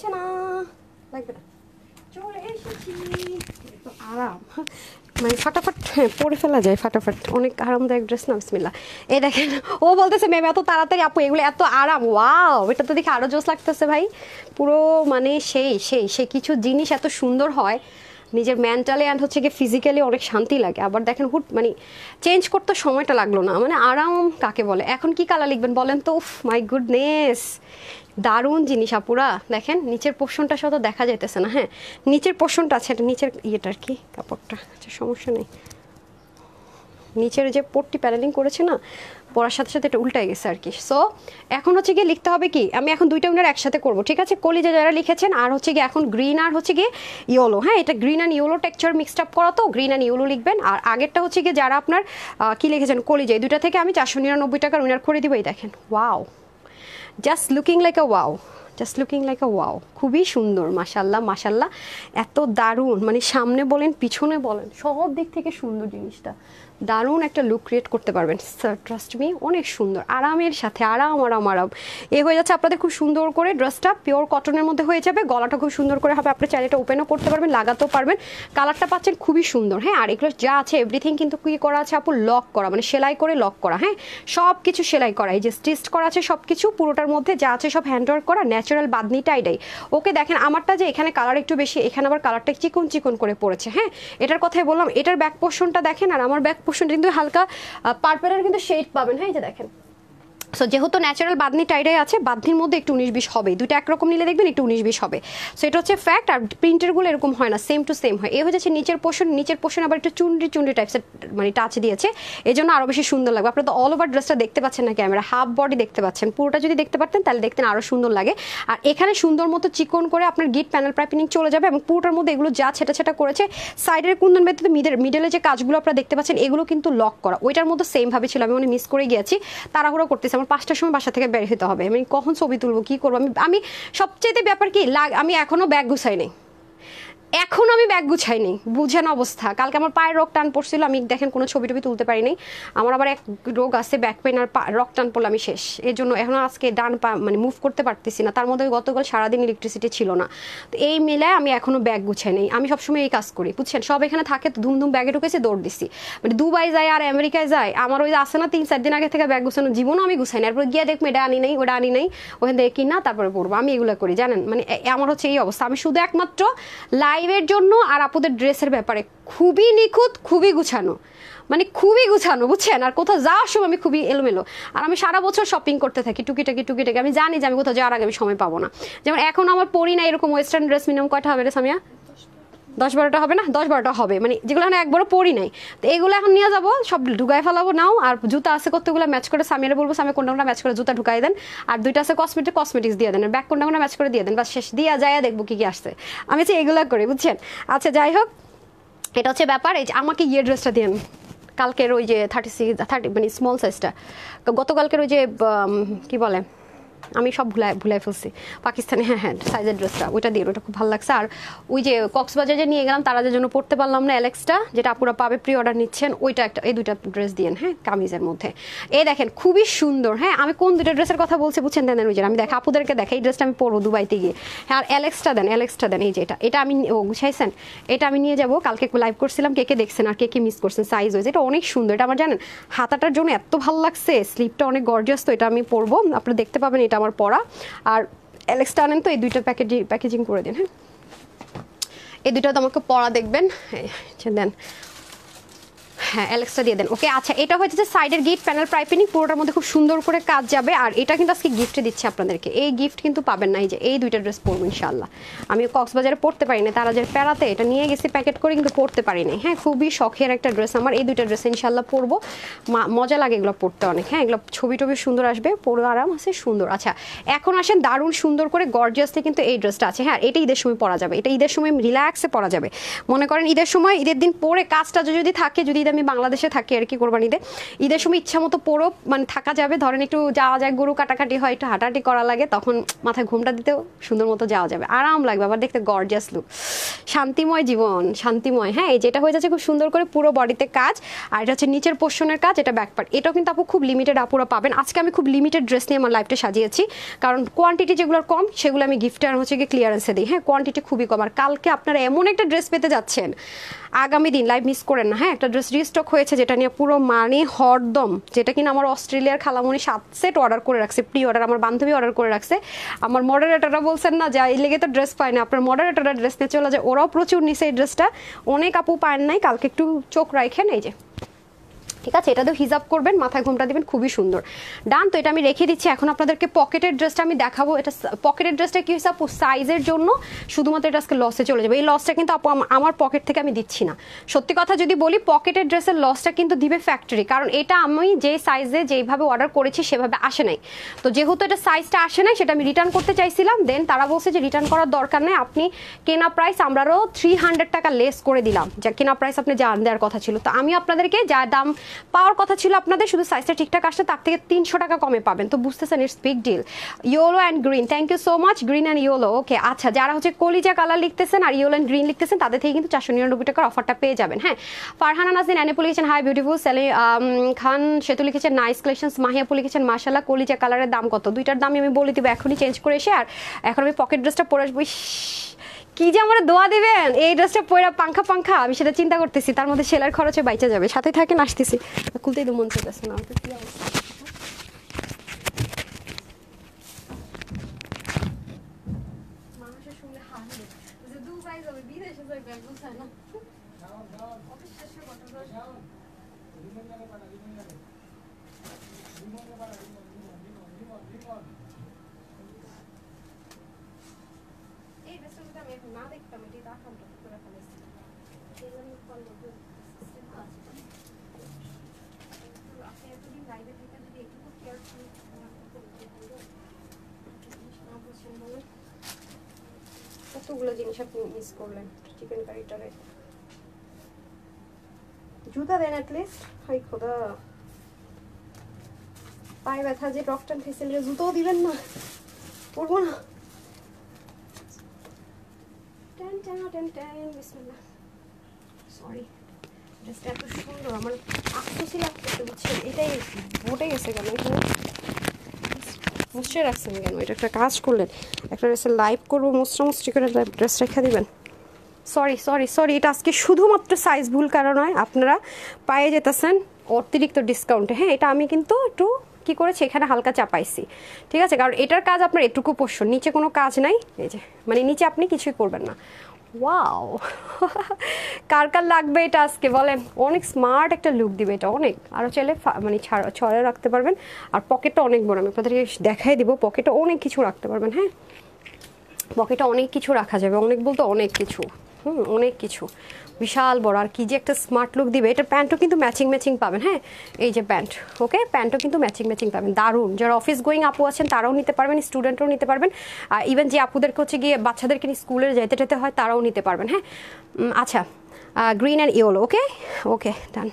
হচ্ছে না লাগবে না চলে এসেছি আরাম মানে ফাটাফাট পরে ফেলা যায় ফাটাফাট অনেক আরামদায়ক ড্রেস না বিসমিল্লা এই দেখেন ও বলতেছে ম্যাম এত তাড়াতাড়ি আপু এগুলো এত আরাম ওয়াও এটা তো দেখে আরও জোস লাগতেছে ভাই পুরো মানে সেই সেই সে কিছু জিনিস এত সুন্দর হয় নিজের মেন্টালি অ্যান্ড হচ্ছে গিয়ে ফিজিক্যালি অনেক শান্তি লাগে আবার দেখেন হুট মানে চেঞ্জ করতে সময়টা লাগলো না মানে আরাম কাকে বলে এখন কি কালার লিখবেন বলেন তো উফ মাই গুডনেস দারুণ জিনিস আপুরা দেখেন নিচের পোর্শনটা শত দেখা যাইতেছে না হ্যাঁ নিচের পোর্শনটা আছে এটা নিচের ইয়েটা আর কি কাপড়টা আচ্ছা সমস্যা নেই নিচের যে পোটটি প্যানেলিং করেছে না পড়ার সাথে সাথে এটা উল্টাই গেছে আর কি সো এখন হচ্ছে গিয়ে লিখতে হবে কি আমি এখন দুইটা উনার একসাথে করব ঠিক আছে কলিজা যারা লিখেছেন আর হচ্ছে গিয়ে এখন গ্রিন আর হচ্ছে গিয়ে ইয়োলো হ্যাঁ এটা green and yellow texture mixed up করা তো গ্রিন অ্যান্ড ইয়োলো লিখবেন আর আগেরটা হচ্ছে গিয়ে যারা আপনার কি লিখেছেন কলিজা এই দুইটা থেকে আমি চারশো নিরানব্বই টাকার উইনার করে দিব এই দেখেন wow just looking like a wow just looking like a wow খুবই সুন্দর মাসাল্লাহ মাসাল্লাহ এত দারুণ মানে সামনে বলেন পিছনে বলেন সব দিক থেকে সুন্দর জিনিসটা দারুণ একটা লুক ক্রিয়েট করতে পারবেন ট্রাস্ট মি অনেক সুন্দর আরামের সাথে আরাম আরাম আরাম এ হয়ে যাচ্ছে আপনাদের খুব সুন্দর করে ড্রেসটা পিওর কটনের মধ্যে হয়ে যাবে গলাটা খুব সুন্দর করে হবে আপনি চাইলেটা ওপেনও করতে পারবেন লাগাতেও পারবেন কালারটা পাচ্ছেন খুবই সুন্দর হ্যাঁ আর এগুলো যা আছে এভরিথিং কিন্তু কী করা আছে আপু লক করা মানে সেলাই করে লক করা হ্যাঁ সব কিছু সেলাই করা এই যে স্টিচ করা আছে সব কিছু পুরোটার মধ্যে যা আছে সব হ্যান্ডওয়ার্ক করা ন্যাচারাল বাঁধনি এটাই ওকে দেখেন আমারটা যে এখানে কালার একটু বেশি এখানে আবার কালারটা চিকন চিকন করে পড়েছে হ্যাঁ এটার কথাই বললাম এটার ব্যাক পোর্শনটা দেখেন আর আমার ব্যাক আকর্ষণটা কিন্তু হালকা পার্পেলের কিন্তু শেড পাবেন হ্যাঁ এই যে দেখেন সো যেহেতু ন্যাচারাল বাঁধনি টাইডাই আছে বাঁধনির মধ্যে একটু উনিশ বিশ হবে দুটো একরকম নিলে দেখবেন একটু উনিশ বিশ হবে সো এটা হচ্ছে ফ্যাক্ট আর প্রিন্টারগুলো এরকম হয় না সেম টু সেম হয় এ হয়ে যাচ্ছে নিচের পোষণ নিচের পোষণ আবার একটু চুন্ডি চুন্ডি টাইপসের মানে টাচ দিয়েছে এই জন্য আরও বেশি সুন্দর লাগবে আপনারা তো অল ওভার ড্রেসটা দেখতে পাচ্ছেন না ক্যামেরা হাফ বডি দেখতে পাচ্ছেন পুরোটা যদি দেখতে পারতেন তাহলে দেখতেন আরও সুন্দর লাগে আর এখানে সুন্দর মতো চিকন করে আপনার গিট প্যানেল প্রাইপিনিং চলে যাবে এবং পুরোটার মধ্যে এগুলো যা ছেটা ছেটা করেছে সাইডের কুন্দন বেতে মিডের মিডেলে যে কাজগুলো আপনারা দেখতে পাচ্ছেন এগুলো কিন্তু লক করা ওইটার মধ্যে সেমভাবে ছিল আমি মানে মিস করে গিয়েছি তাড়াহুড়ো করতেছে আমার পাঁচটার সময় বাসা থেকে বের হতে হবে আমি কখন ছবি তুলবো কি করবো আমি আমি সবচেয়ে ব্যাপার কি লাগ আমি এখনো ব্যাগ গুছাই নেই এখন আমি ব্যাগ গুছাইনি বুঝেন অবস্থা কালকে আমার পায়ের রোগ টান পড়ছিল আমি দেখেন কোনো ছবি টবি তুলতে পারিনি আমার আবার এক রোগ আছে ব্যাক পেন আর রক টান পড়লে আমি শেষ এর জন্য এখন আজকে ডান পা মানে মুভ করতে পারতেছি না তার মধ্যে গতকাল সারাদিন ইলেকট্রিসিটি ছিল না তো এই মেলায় আমি এখনও ব্যাগ গুছাই নেই আমি সবসময় এই কাজ করি বুঝছেন সব এখানে থাকে তো ধুমধুম ব্যাগে ঢুকেছে দৌড় দিছি মানে দুবাই যায় আর আমেরিকায় যায় আমার ওই আসে না তিন চার দিন আগে থেকে ব্যাগ গুছানো জীবনও আমি গুছাই না এরপর গিয়ে দেখবো এটা আনি নেই ওটা আনি নেই ওখান থেকে কিনা তারপরে পড়বো আমি এগুলো করি জানেন মানে আমার হচ্ছে এই অবস্থা আমি শুধু একমাত্র লাইভ লাইভের জন্য আর আপুদের ড্রেসের ব্যাপারে খুবই নিখুঁত খুবই গুছানো মানে খুবই গুছানো বুঝছেন আর কোথাও যাওয়ার সময় আমি খুবই এলোমেলো আর আমি সারা বছর শপিং করতে থাকি টুকিটাকি টুকিটাকি আমি জানি যে আমি কোথাও যাওয়ার আগে আমি সময় পাবো না যেমন এখন আমার পড়ি না এরকম ওয়েস্টার্ন ড্রেস মিনিমাম কয়টা হবে রে সামিয়া দশ বারোটা হবে না দশ বারোটা হবে মানে যেগুলো এখন একবারও পড়ি নাই তো এগুলো এখন নিয়ে যাবো সব ঢুকাই ফেলাবো নাও আর জুতা আছে কতগুলো ম্যাচ করে সামিয়ারে বলবো সামিয়া কোনটা কোনটা ম্যাচ করে জুতা ঢুকাই দেন আর দুইটা আছে কসমেটিক কসমেটিক্স দিয়ে দেন ব্যাগ কোনটা কোনটা ম্যাচ করে দিয়ে দেন বা শেষ দিয়ে যায় দেখবো কি কি আসছে আমি হচ্ছে এগুলো করি বুঝছেন আচ্ছা যাই হোক এটা হচ্ছে ব্যাপার এই আমাকে ইয়ে ড্রেসটা দিয়ে কালকের ওই যে থার্টি সিক্স থার্টি মানে স্মল সাইজটা গতকালকের ওই যে কী বলে আমি সব ভুলাই ভুলাই ফেলছি পাকিস্তানি হ্যাঁ হ্যাঁ সাইজের ড্রেসটা ওইটা দিয়ে ওটা খুব ভালো লাগছে আর ওই যে কক্সবাজার যে নিয়ে গেলাম তারা যে জন্য পড়তে পারলাম না অ্যালেক্সটা যেটা আপুরা পাবে প্রি অর্ডার নিচ্ছেন ওইটা একটা এই দুইটা ড্রেস দিয়েন হ্যাঁ কামিজের মধ্যে এই দেখেন খুবই সুন্দর হ্যাঁ আমি কোন দুটো ড্রেসের কথা বলছি বুঝছেন দেন ওই যে আমি দেখা আপুদেরকে দেখে এই ড্রেসটা আমি পরবো দুবাইতে গিয়ে হ্যাঁ আর অ্যালেক্সটা দেন অ্যালেক্সটা দেন এই যে এটা এটা আমি ও গুছাইছেন এটা আমি নিয়ে যাবো কালকে লাইভ করছিলাম কে কে দেখছেন আর কে কে মিস করছেন সাইজ হয়েছে এটা অনেক সুন্দর এটা আমার জানেন হাতাটার জন্য এত ভালো লাগছে স্লিপটা অনেক গর্জিয়াস তো এটা আমি পরবো আপনারা দেখতে পাবেন এটা আমার পড়া আর অ্যালেক্স টানেন তো এই দুইটা প্যাকেজি প্যাকেজিং করে দিন হ্যাঁ এই দুইটা তো আমাকে পড়া দেখবেন দেন হ্যাঁ অ্যালেক্সটা দিয়ে দেন ওকে আচ্ছা এটা হচ্ছে যে সাইডের গিফট প্যানেল প্রাইপিনিং পুরোটার মধ্যে খুব সুন্দর করে কাজ যাবে আর এটা কিন্তু আজকে গিফটে দিচ্ছে আপনাদেরকে এই গিফট কিন্তু পাবেন না এই যে এই দুইটা ড্রেস পরবো ইনশাল্লাহ আমি কক্সবাজারে পড়তে পারিনি তারা যে প্যারাতে এটা নিয়ে গেছি প্যাকেট করে কিন্তু পড়তে পারি না হ্যাঁ খুবই শখের একটা ড্রেস আমার এই দুইটা ড্রেস ইনশাল্লাহ পরবো মজা লাগে এগুলো পড়তে অনেক হ্যাঁ এগুলো ছবি টবি সুন্দর আসবে পরে আরাম আছে সুন্দর আচ্ছা এখন আসেন দারুণ সুন্দর করে গর্জিয়াসে কিন্তু এই ড্রেসটা আছে হ্যাঁ এটা ঈদের সময় পরা যাবে এটা ঈদের সময় রিল্যাক্সে পরা যাবে মনে করেন ঈদের সময় ঈদের দিন পরে কাজটা যদি থাকে যদি আমি বাংলাদেশে থাকি আর কি কোরবানিতে ঈদের সময় ইচ্ছা মতো পড়ো মানে থাকা যাবে ধরেন একটু যাওয়া যায় গরু কাটাকাটি হয় একটু হাঁটাহাঁটি করা লাগে তখন মাথায় ঘুমটা দিতেও সুন্দর মতো যাওয়া যাবে আরাম লাগবে আবার দেখতে গর্জাস লুক শান্তিময় জীবন শান্তিময় হ্যাঁ যেটা হয়ে যাচ্ছে খুব সুন্দর করে পুরো বডিতে কাজ আর এটা হচ্ছে নিচের পোষণের কাজ এটা ব্যাকপার্ট এটাও কিন্তু আপু খুব লিমিটেড আপুরা পাবেন আজকে আমি খুব লিমিটেড ড্রেস নিয়ে আমার লাইফটা সাজিয়েছি কারণ কোয়ান্টিটি যেগুলোর কম সেগুলো আমি গিফট আর হচ্ছে গিয়ে ক্লিয়ারেন্সে দিই হ্যাঁ কোয়ান্টিটি খুবই কম আর কালকে আপনারা এমন একটা ড্রেস পেতে যাচ্ছেন আগামী দিন লাইভ মিস করেন না হ্যাঁ একটা ড্রেস রিস্টক হয়েছে যেটা নিয়ে পুরো মানে হরদম যেটা কিনা আমার অস্ট্রেলিয়ার খালামুনি সাত সেট অর্ডার করে রাখছে প্রি অর্ডার আমার বান্ধবী অর্ডার করে রাখছে আমার মডারেটাররা বলছেন না যে এই লেগে তো ড্রেস পায় না আপনার মডারেটাররা ড্রেস নিয়ে চলে যায় ওরাও প্রচুর নিছে এই ড্রেসটা অনেক আপু পায় নাই কালকে একটু চোখ রাখেন এই যে ঠিক আছে এটা তো হিজাব করবেন মাথায় ঘুমটা দিবেন খুবই সুন্দর ডান তো এটা আমি রেখে দিচ্ছি এখন আপনাদেরকে পকেটের ড্রেসটা আমি দেখাবো এটা পকেটের ড্রেসটা কি হিসাব সাইজের জন্য শুধুমাত্র এটা আজকে লসে চলে যাবে এই লসটা কিন্তু আমার পকেট থেকে আমি দিচ্ছি না সত্যি কথা যদি বলি পকেটের ড্রেসের লসটা কিন্তু দিবে ফ্যাক্টরি কারণ এটা আমি যে সাইজে যেইভাবে অর্ডার করেছি সেভাবে আসে নাই তো যেহেতু এটা সাইজটা আসে নাই সেটা আমি রিটার্ন করতে চাইছিলাম দেন তারা বলছে যে রিটার্ন করার দরকার নেই আপনি কেনা প্রাইস আমরাও থ্রি হান্ড্রেড টাকা লেস করে দিলাম যা কেনা প্রাইস আপনি জান দেওয়ার কথা ছিল তো আমি আপনাদেরকে যা দাম পাওয়ার কথা ছিল আপনাদের শুধু সাইজটা ঠিকঠাক আসছে তার থেকে তিনশো টাকা কমে পাবেন তো বুঝতেছেন it's big deal yellow and green thank you so much green and yellow okay আচ্ছা যারা হচ্ছে কলিজা কালার লিখতেছেন আর ইয়োলো অ্যান্ড গ্রিন লিখতেছেন তাদের থেকে কিন্তু চারশো নিরানব্বই টাকার অফারটা পেয়ে যাবেন হ্যাঁ ফারহানা নাজিন অ্যানেপু um, লিখেছেন হাই বিউটিফুল সেলি খান সেতু লিখেছেন নাইস কালেকশন মাহিয়াপু লিখেছেন মাসাল্লাহ কলিজা কালারের দাম কত দুইটার দাম আমি বলে দিব এখনই চেঞ্জ করে এসে আর এখন আমি পকেট ড্রেসটা পরে আসবো কি যে আমার দোয়া দিবেন এই ড্রেসটা পয়রা পাংখা পাংখা আমি সেটা চিন্তা করতেছি তার মধ্যে সেলার খরচে বাইচা যাবে সাথে থাকেন আসতেছি খুলতেই তো মন চাইতেছে না আপনি মিস করলেন চিকেন কারিটারে জুতা দেন অ্যাটলিস্ট হাই খোদা পায়ে ব্যথা যে ডক্টর ফেসিলিটি জুতোও দিবেন না করবো না ten ten ten ten sorry ড্রেসটা এত সুন্দর আমার আফসোসই লাগতেছে বুঝছেন এটাই ওটাই এসে গেল এখানে মুছে রাখছেন কেন এটা একটা কাজ করলেন একটা ড্রেসে লাইভ করবো মুছরা মুছরি করে ড্রেস রেখে দেবেন সরি সরি সরি এটা আজকে শুধুমাত্র সাইজ ভুল কারণ নয় আপনারা পায়ে যেতেছেন অতিরিক্ত ডিসকাউন্টে হ্যাঁ এটা আমি কিন্তু একটু কী করেছি এখানে হালকা চাপাইছি ঠিক আছে কারণ এটার কাজ আপনার এটুকু পোষ্য নিচে কোনো কাজ নাই এই যে মানে নিচে আপনি কিছুই করবেন না ওয়াও কার কার লাগবে এটা আজকে বলেন অনেক স্মার্ট একটা লুক দিবে এটা অনেক আরও চাইলে মানে ছাড়া ছড়া রাখতে পারবেন আর পকেটটা অনেক বড় আমি আপনাদেরকে দেখাই দিব পকেটে অনেক কিছু রাখতে পারবেন হ্যাঁ পকেটে অনেক কিছু রাখা যাবে অনেক বলতে অনেক কিছু হুম অনেক কিছু বিশাল বড় আর কি যে একটা স্মার্ট লুক দিবে এটা প্যান্টও কিন্তু ম্যাচিং ম্যাচিং পাবেন হ্যাঁ এই যে প্যান্ট ওকে প্যান্টও কিন্তু ম্যাচিং ম্যাচিং পাবেন দারুণ যারা অফিস গোয়িং আপু আছেন তারাও নিতে পারবেন স্টুডেন্টও নিতে পারবেন আর ইভেন যে আপুদেরকে হচ্ছে গিয়ে বাচ্চাদেরকে নিয়ে স্কুলে যেতে যেতে হয় তারাও নিতে পারবেন হ্যাঁ আচ্ছা green and yellow okay okay done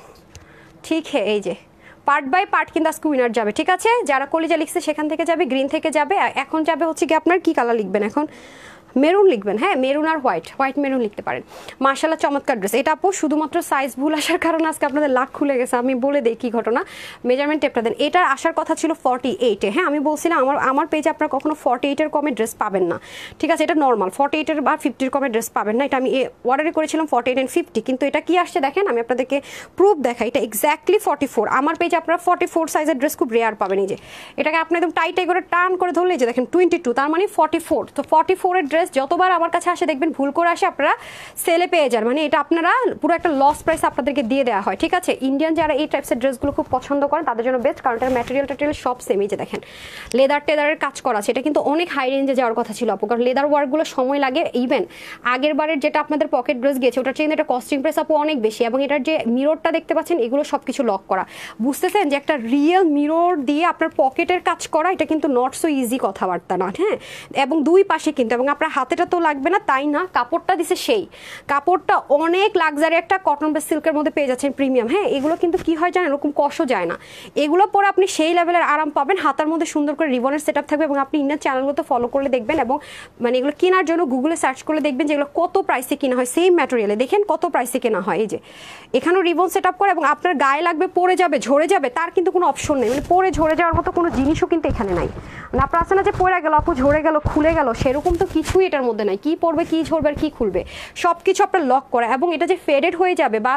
ঠিক হ্যাঁ এই যে পার্ট বাই পার্ট কিন্তু আজকে উইনার যাবে ঠিক আছে যারা কলিজা লিখছে সেখান থেকে যাবে গ্রিন থেকে যাবে এখন যাবে হচ্ছে কি আপনার কি কালার লিখবেন এখন মেরুন লিখবেন হ্যাঁ মেরুন আর হোয়াইট হোয়াইট মেরুন লিখতে পারেন মার্শাল্লাহ চমৎকার ড্রেস এটা আপু শুধুমাত্র সাইজ ভুল আসার কারণে আজকে আপনাদের লাখ খুলে গেছে আমি বলে দিই কি ঘটনা মেজারমেন্ট টেপটা দেন এটার আসার কথা ছিল ফর্টি এইটে হ্যাঁ আমি বলছিলাম আমার আমার পেজে আপনারা কখনো ফর্টি এইটের কমে ড্রেস পাবেন না ঠিক আছে এটা নর্মাল ফর্টি এইটের বা ফিফটির কমে ড্রেস পাবেন না এটা আমি অর্ডারে করেছিলাম ফর্টি এইট অ্যান্ড ফিফটি কিন্তু এটা কি আসছে দেখেন আমি আপনাদেরকে প্রুফ দেখাই এটা এক্স্যাক্টলি ফর্টি ফোর আমার পেজে আপনারা ফর্টি ফোর সাইজের ড্রেস খুব রেয়ার পাবেন এই যে এটাকে আপনি একদম টাইটাই করে টান করে ধরলে যে দেখেন টোয়েন্টি টু তার মানে ফর্টি ফোর তো ফর্টি ফোরের ড্রেস প্রাইস যতবার আমার কাছে আসে দেখবেন ভুল করে আসে আপনারা সেলে পেয়ে যান মানে এটা আপনারা পুরো একটা লস প্রাইস আপনাদেরকে দিয়ে দেওয়া হয় ঠিক আছে ইন্ডিয়ান যারা এই টাইপসের ড্রেসগুলো খুব পছন্দ করেন তাদের জন্য বেস্ট কারণ এটার ম্যাটেরিয়াল ট্যাটেরিয়াল সব সেম যে দেখেন লেদার টেদারের কাজ করা সেটা কিন্তু অনেক হাই রেঞ্জে যাওয়ার কথা ছিল আপু কারণ লেদার ওয়ার্কগুলো সময় লাগে ইভেন আগের বারের যেটা আপনাদের পকেট ড্রেস গিয়েছে ওটার চেয়ে এটা কস্টিং প্রাইস আপু অনেক বেশি এবং এটার যে মিরোরটা দেখতে পাচ্ছেন এগুলো সব কিছু লক করা বুঝতেছেন যে একটা রিয়েল মিরোর দিয়ে আপনার পকেটের কাজ করা এটা কিন্তু নট সো ইজি কথাবার্তা না হ্যাঁ এবং দুই পাশে কিন্তু এবং আপনার আপনার হাতেটা তো লাগবে না তাই না কাপড়টা দিছে সেই কাপড়টা অনেক লাক্সারি একটা কটন বা সিল্কের মধ্যে পেয়ে যাচ্ছেন প্রিমিয়াম হ্যাঁ এগুলো কিন্তু কি হয় জানেন এরকম কষও যায় না এগুলো পরে আপনি সেই লেভেলের আরাম পাবেন হাতার মধ্যে সুন্দর করে রিবনের সেট থাকবে এবং আপনি ইনার চ্যানেলগুলো ফলো করলে দেখবেন এবং মানে এগুলো কেনার জন্য গুগলে সার্চ করলে দেখবেন যে এগুলো কত প্রাইসে কেনা হয় সেম ম্যাটেরিয়ালে দেখেন কত প্রাইসে কেনা হয় এই যে এখানেও রিবন সেট আপ করে এবং আপনার গায়ে লাগবে পরে যাবে ঝরে যাবে তার কিন্তু কোনো অপশন নেই মানে পরে ঝরে যাওয়ার মতো কোনো জিনিসও কিন্তু এখানে নাই মানে আপনার আছে না যে পরে গেল আপু ঝরে গেল খুলে গেল সেরকম তো কিছু কিছুই এটার মধ্যে নাই কি পড়বে কি ঝরবে আর কি খুলবে সব কিছু আপনার লক করা এবং এটা যে ফেডেড হয়ে যাবে বা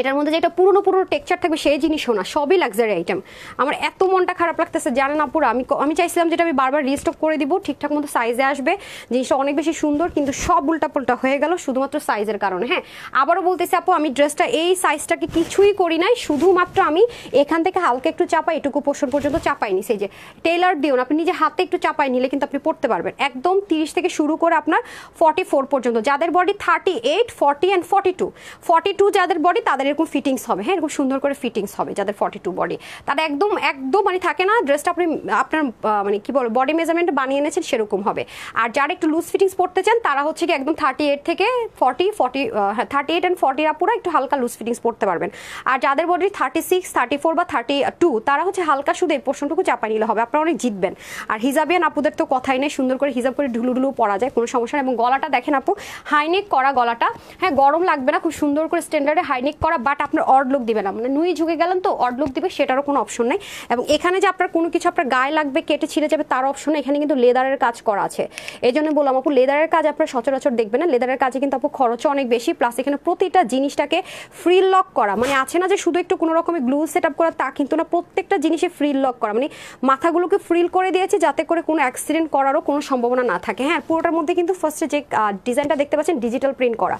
এটার মধ্যে যে একটা পুরনো পুরনো টেক্সচার থাকবে সেই জিনিসও না সবই লাক্সারি আইটেম আমার এত মনটা খারাপ লাগতেছে জানেন আপুরা আমি আমি চাইছিলাম যেটা আমি বারবার রিস্টক করে দিব ঠিকঠাক মতো সাইজে আসবে জিনিসটা অনেক বেশি সুন্দর কিন্তু সব উল্টাপাল্টা হয়ে গেল শুধুমাত্র সাইজের কারণে হ্যাঁ আবারও বলতেছি আপু আমি ড্রেসটা এই সাইজটাকে কিছুই করি নাই শুধুমাত্র আমি এখান থেকে হালকা একটু চাপাই এটুকু পোষণ পর্যন্ত চাপাই নি সেই যে টেলার দিও না আপনি নিজে হাতে একটু চাপাই নিলে কিন্তু আপনি পড়তে পারবেন একদম তিরিশ থেকে শুরু করে আপনার ফর্টি ফোর পর্যন্ত যাদের body thirty eight forty and forty two forty two যাদের বডি তাদের তাদের এরকম ফিটিংস হবে হ্যাঁ এরকম সুন্দর করে ফিটিংস হবে যাদের ফর্টি টু বডি তারা একদম একদম মানে থাকে না ড্রেসটা আপনি আপনার মানে কি বলবো বডি মেজারমেন্ট বানিয়ে এনেছেন সেরকম হবে আর যারা একটু লুজ ফিটিংস পড়তে চান তারা হচ্ছে কি একদম থার্টি এইট থেকে ফর্টি ফর্টি হ্যাঁ থার্টি এইট অ্যান্ড ফর্টি আপুরা একটু হালকা লুজ ফিটিংস পড়তে পারবেন আর যাদের body thirty six thirty four বা থার্টি টু তারা হচ্ছে হালকা শুধু এই পোর্শনটুকু চাপাই নিলে হবে আপনারা অনেক জিতবেন আর হিজাবিয়ান আপুদের তো কথাই নেই সুন্দর করে হিজাব করে ঢুলু ঢুলু পরা যায় কোনো সমস্যা এবং গলাটা দেখেন আপু হাইনেক করা গলাটা হ্যাঁ গরম লাগবে না খুব সুন্দর করে স্ট্যান্ডার্ডে হাইনেক করা করা বাট আপনার অর্ডলুক লুক দিবে না মানে নুই ঝুঁকে গেলেন তো অর্ডলুক লুক দিবে সেটারও কোনো অপশন নেই এবং এখানে যে আপনার কোনো কিছু আপনার গায়ে লাগবে কেটে ছিঁড়ে যাবে তার অপশন এখানে কিন্তু লেদারের কাজ করা আছে এই জন্য বললাম আপু লেদারের কাজ আপনার সচরাচর দেখবেন না লেদারের কাজে কিন্তু আপু খরচ অনেক বেশি প্লাস এখানে প্রতিটা জিনিসটাকে ফ্রি লক করা মানে আছে না যে শুধু একটু কোনো রকমের গ্লু সেট আপ করা তা কিন্তু না প্রত্যেকটা জিনিসে ফ্রি লক করা মানে মাথাগুলোকে ফ্রিল করে দিয়েছে যাতে করে কোনো অ্যাক্সিডেন্ট করারও কোনো সম্ভাবনা না থাকে হ্যাঁ পুরোটার মধ্যে কিন্তু ফার্স্টে যে ডিজাইনটা দেখতে পাচ্ছেন ডিজিটাল প্রিন্ট করা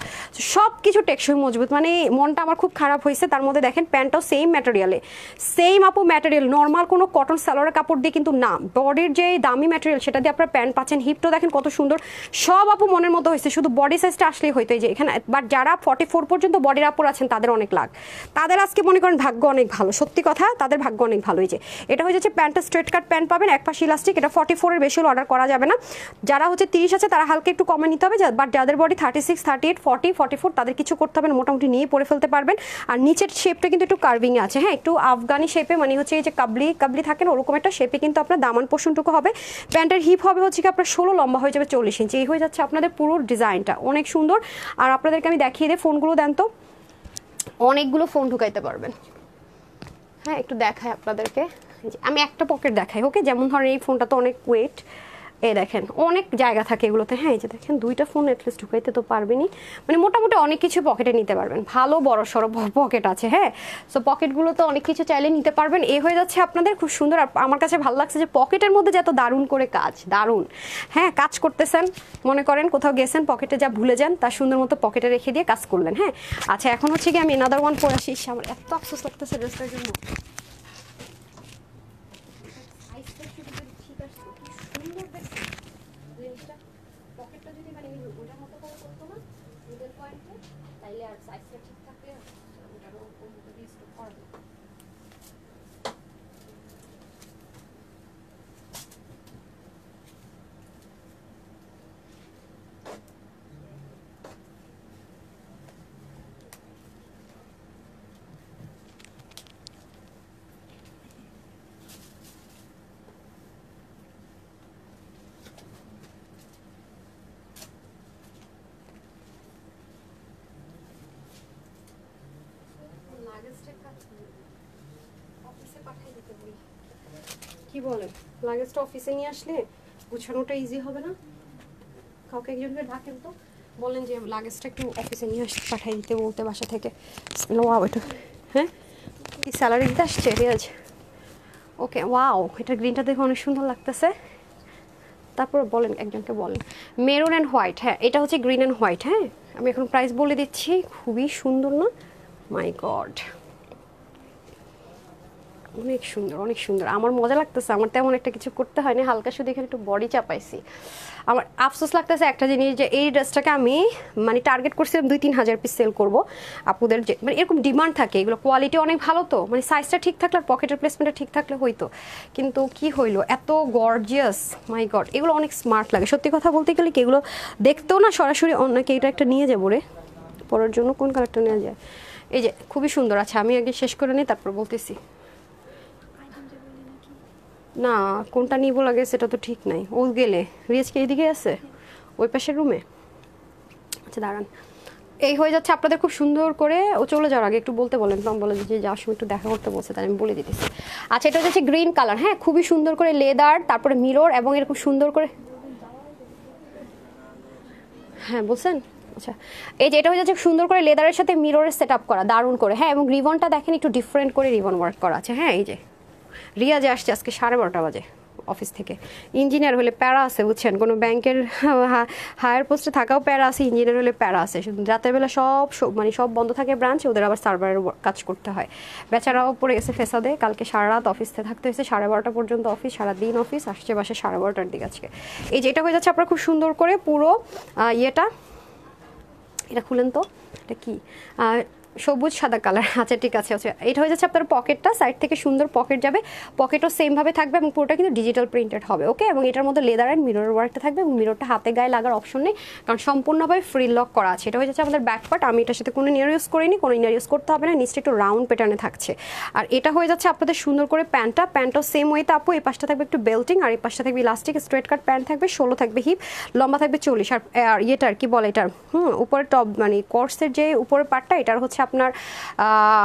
সব কিছু টেকসই মজবুত মানে মনটা আমার খুব খারাপ হয়েছে তার মধ্যে দেখেন প্যান্টটাও সেম ম্যাটেরিয়ালে সেম আপু ম্যাটেরিয়াল নর্মাল কোনো কটন সালোয়ার কাপড় দিয়ে কিন্তু না বডির যে দামি ম্যাটেরিয়াল সেটা দিয়ে আপনার প্যান্ট পাচ্ছেন হিপটো দেখেন কত সুন্দর সব আপু মনের মতো হয়েছে শুধু বডি সাইজটা আসলেই হইতে যে এখানে বাট যারা ফর্টি ফোর পর্যন্ত বডির আপুর আছেন তাদের অনেক লাগ তাদের আজকে মনে করেন ভাগ্য অনেক ভালো সত্যি কথা তাদের ভাগ্য অনেক ভালো হয়েছে এটা হয়ে যাচ্ছে প্যান্টটা স্ট্রেট কাট প্যান্ট পাবেন এক পাশে ইলাস্টিক এটা ফর্টি ফোরের বেশি অর্ডার করা যাবে না যারা হচ্ছে তিরিশ আছে তারা হালকা একটু কমে নিতে হবে বাট যাদের body thirty six thirty eight forty forty four তাদের কিছু করতে হবে না মোটামুটি নিয়ে পরে ফেলতে পারবেন পারবেন আর নিচের শেপটা কিন্তু একটু কার্ভিং আছে হ্যাঁ একটু আফগানি শেপে মানে হচ্ছে এই যে কাবলি কাবলি থাকেন ওরকম একটা শেপে কিন্তু আপনার দামান পোষণটুকু হবে প্যান্টের হিপ হবে হচ্ছে কি আপনার ষোলো লম্বা হয়ে যাবে চল্লিশ ইঞ্চি এই হয়ে যাচ্ছে আপনাদের পুরো ডিজাইনটা অনেক সুন্দর আর আপনাদেরকে আমি দেখিয়ে দিই ফোনগুলো দেন তো অনেকগুলো ফোন ঢুকাইতে পারবেন হ্যাঁ একটু দেখায় আপনাদেরকে আমি একটা পকেট দেখাই ওকে যেমন ধরেন এই ফোনটা তো অনেক ওয়েট এই দেখেন অনেক জায়গা থাকে এগুলোতে হ্যাঁ এই যে দেখেন দুইটা ফোন অ্যাটলিস্ট ঢুকাইতে তো পারবেনি মানে মোটামুটি অনেক কিছু পকেটে নিতে পারবেন ভালো বড় সড়ো পকেট আছে হ্যাঁ সো পকেটগুলো তো অনেক কিছু চাইলে নিতে পারবেন এ হয়ে যাচ্ছে আপনাদের খুব সুন্দর আর আমার কাছে ভালো লাগছে যে পকেটের মধ্যে যে এত দারুণ করে কাজ দারুণ হ্যাঁ কাজ করতেছেন মনে করেন কোথাও গেছেন পকেটে যা ভুলে যান তা সুন্দর মতো পকেটে রেখে দিয়ে কাজ করলেন হ্যাঁ আচ্ছা এখন হচ্ছে কি আমি এনাদার ওয়ান পরে আসি আমার এত আফসোস লাগতেছে ড্রেসটার জন্য লাগেজটা অফিসে নিয়ে আসলে গুছানোটা ইজি হবে না কাউকে একজনকে ডাকেন তো বলেন যে লাগেজটা একটু অফিসে নিয়ে আসতে পাঠাই দিতে বলতে বাসা থেকে ওয়াও এটা হ্যাঁ কি স্যালারি দিতে আসছে রেয়াজ ওকে ওয়াও এটা গ্রিনটা দেখে অনেক সুন্দর লাগতেছে তারপর বলেন একজনকে বলেন মেরুন অ্যান্ড হোয়াইট হ্যাঁ এটা হচ্ছে গ্রিন অ্যান্ড হোয়াইট হ্যাঁ আমি এখন প্রাইস বলে দিচ্ছি খুবই সুন্দর না মাই গড অনেক সুন্দর অনেক সুন্দর আমার মজা লাগতেছে আমার তেমন একটা কিছু করতে হয়নি হালকা শুধু এখানে একটু বডি চাপাইছি আমার আফসোস লাগতেছে একটা জিনিস যে এই ড্রেসটাকে আমি মানে টার্গেট করছিলাম দুই তিন হাজার পিস সেল করবো আপুদের যে মানে এরকম ডিমান্ড থাকে এগুলো কোয়ালিটি অনেক ভালো তো মানে সাইজটা ঠিক থাকলে আর পকেটের প্লেসমেন্টটা ঠিক থাকলে হইতো কিন্তু কি হইলো এত গর্জিয়াস মাই গড এগুলো অনেক স্মার্ট লাগে সত্যি কথা বলতে গেলে কি এগুলো দেখতেও না সরাসরি অন্যকে এটা একটা নিয়ে যাবো রে পরার জন্য কোন কালারটা নেওয়া যায় এই যে খুবই সুন্দর আছে আমি আগে শেষ করে নিই তারপর বলতেছি না কোনটা নিব লাগে সেটা তো ঠিক নাই ও গেলে রিয়াজকে এইদিকে আছে ওই পাশের রুমে আচ্ছা দাঁড়ান এই হয়ে যাচ্ছে আপনাদের খুব সুন্দর করে ও চলে যাওয়ার আগে একটু বলতে বলেন তো বলে যে যাওয়ার সময় একটু দেখা করতে বলছে তাই আমি বলে দিতেছি আচ্ছা এটা হচ্ছে গ্রিন কালার হ্যাঁ খুবই সুন্দর করে লেদার তারপরে মিরর এবং এরকম সুন্দর করে হ্যাঁ বলছেন আচ্ছা এই যে এটা হচ্ছে সুন্দর করে লেদারের সাথে মিররের সেট আপ করা দারুণ করে হ্যাঁ এবং রিবনটা দেখেন একটু ডিফারেন্ট করে রিবন ওয়ার্ক করা আছে হ্যাঁ এই যে রিয়াজে আসছে আজকে সাড়ে বারোটা বাজে অফিস থেকে ইঞ্জিনিয়ার হলে প্যারা আছে বুঝছেন কোনো ব্যাংকের হায়ার পোস্টে থাকাও প্যারা আছে ইঞ্জিনিয়ার হলে প্যারা আছে রাতের বেলা সব মানে সব বন্ধ থাকে ব্রাঞ্চ ওদের আবার সার্ভারের কাজ করতে হয় বেচারাও পড়ে গেছে ফেসাদে কালকে সারা রাত অফিসে থাকতে হয়েছে সাড়ে বারোটা পর্যন্ত অফিস সারাদিন অফিস আসছে বাসে সাড়ে বারোটার দিকে আজকে এই যেটা হয়ে যাচ্ছে আপনারা খুব সুন্দর করে পুরো ইয়েটা এটা খুলেন তো এটা কী সবুজ সাদা কালার আচ্ছা ঠিক আছে আচ্ছা এটা হয়ে যাচ্ছে আপনার পকেটটা সাইড থেকে সুন্দর পকেট যাবে পকেটও সেমভাবে থাকবে এবং পুরোটা কিন্তু ডিজিটাল প্রিন্টেড হবে ওকে এবং এটার মধ্যে লেদার অ্যান্ড মিরর ওয়ার্কটা থাকবে এবং মিররটা হাতে গায়ে লাগার অপশন নেই কারণ সম্পূর্ণভাবে ফ্রি লক করা আছে এটা হয়ে যাচ্ছে আমাদের ব্যাক পার্ট আমি এটার সাথে কোনো ইনার ইউজ করিনি কোনো ইনার ইউজ করতে হবে না নিশ্চয়ই একটু রাউন্ড প্যাটার্নে থাকছে আর এটা হয়ে যাচ্ছে আপনাদের সুন্দর করে প্যান্টটা প্যান্টও সেম ওয়েতে আপু এই পাশটা থাকবে একটু বেল্টিং আর এই পাশটা থাকবে ইলাস্টিক স্ট্রেট কাট প্যান্ট থাকবে ষোলো থাকবে হিপ লম্বা থাকবে চল্লিশ আর ইয়েটার কি বলে এটার হুম উপরে টপ মানে কোর্সের যে উপরের পার্টটা এটার হচ্ছে আপনার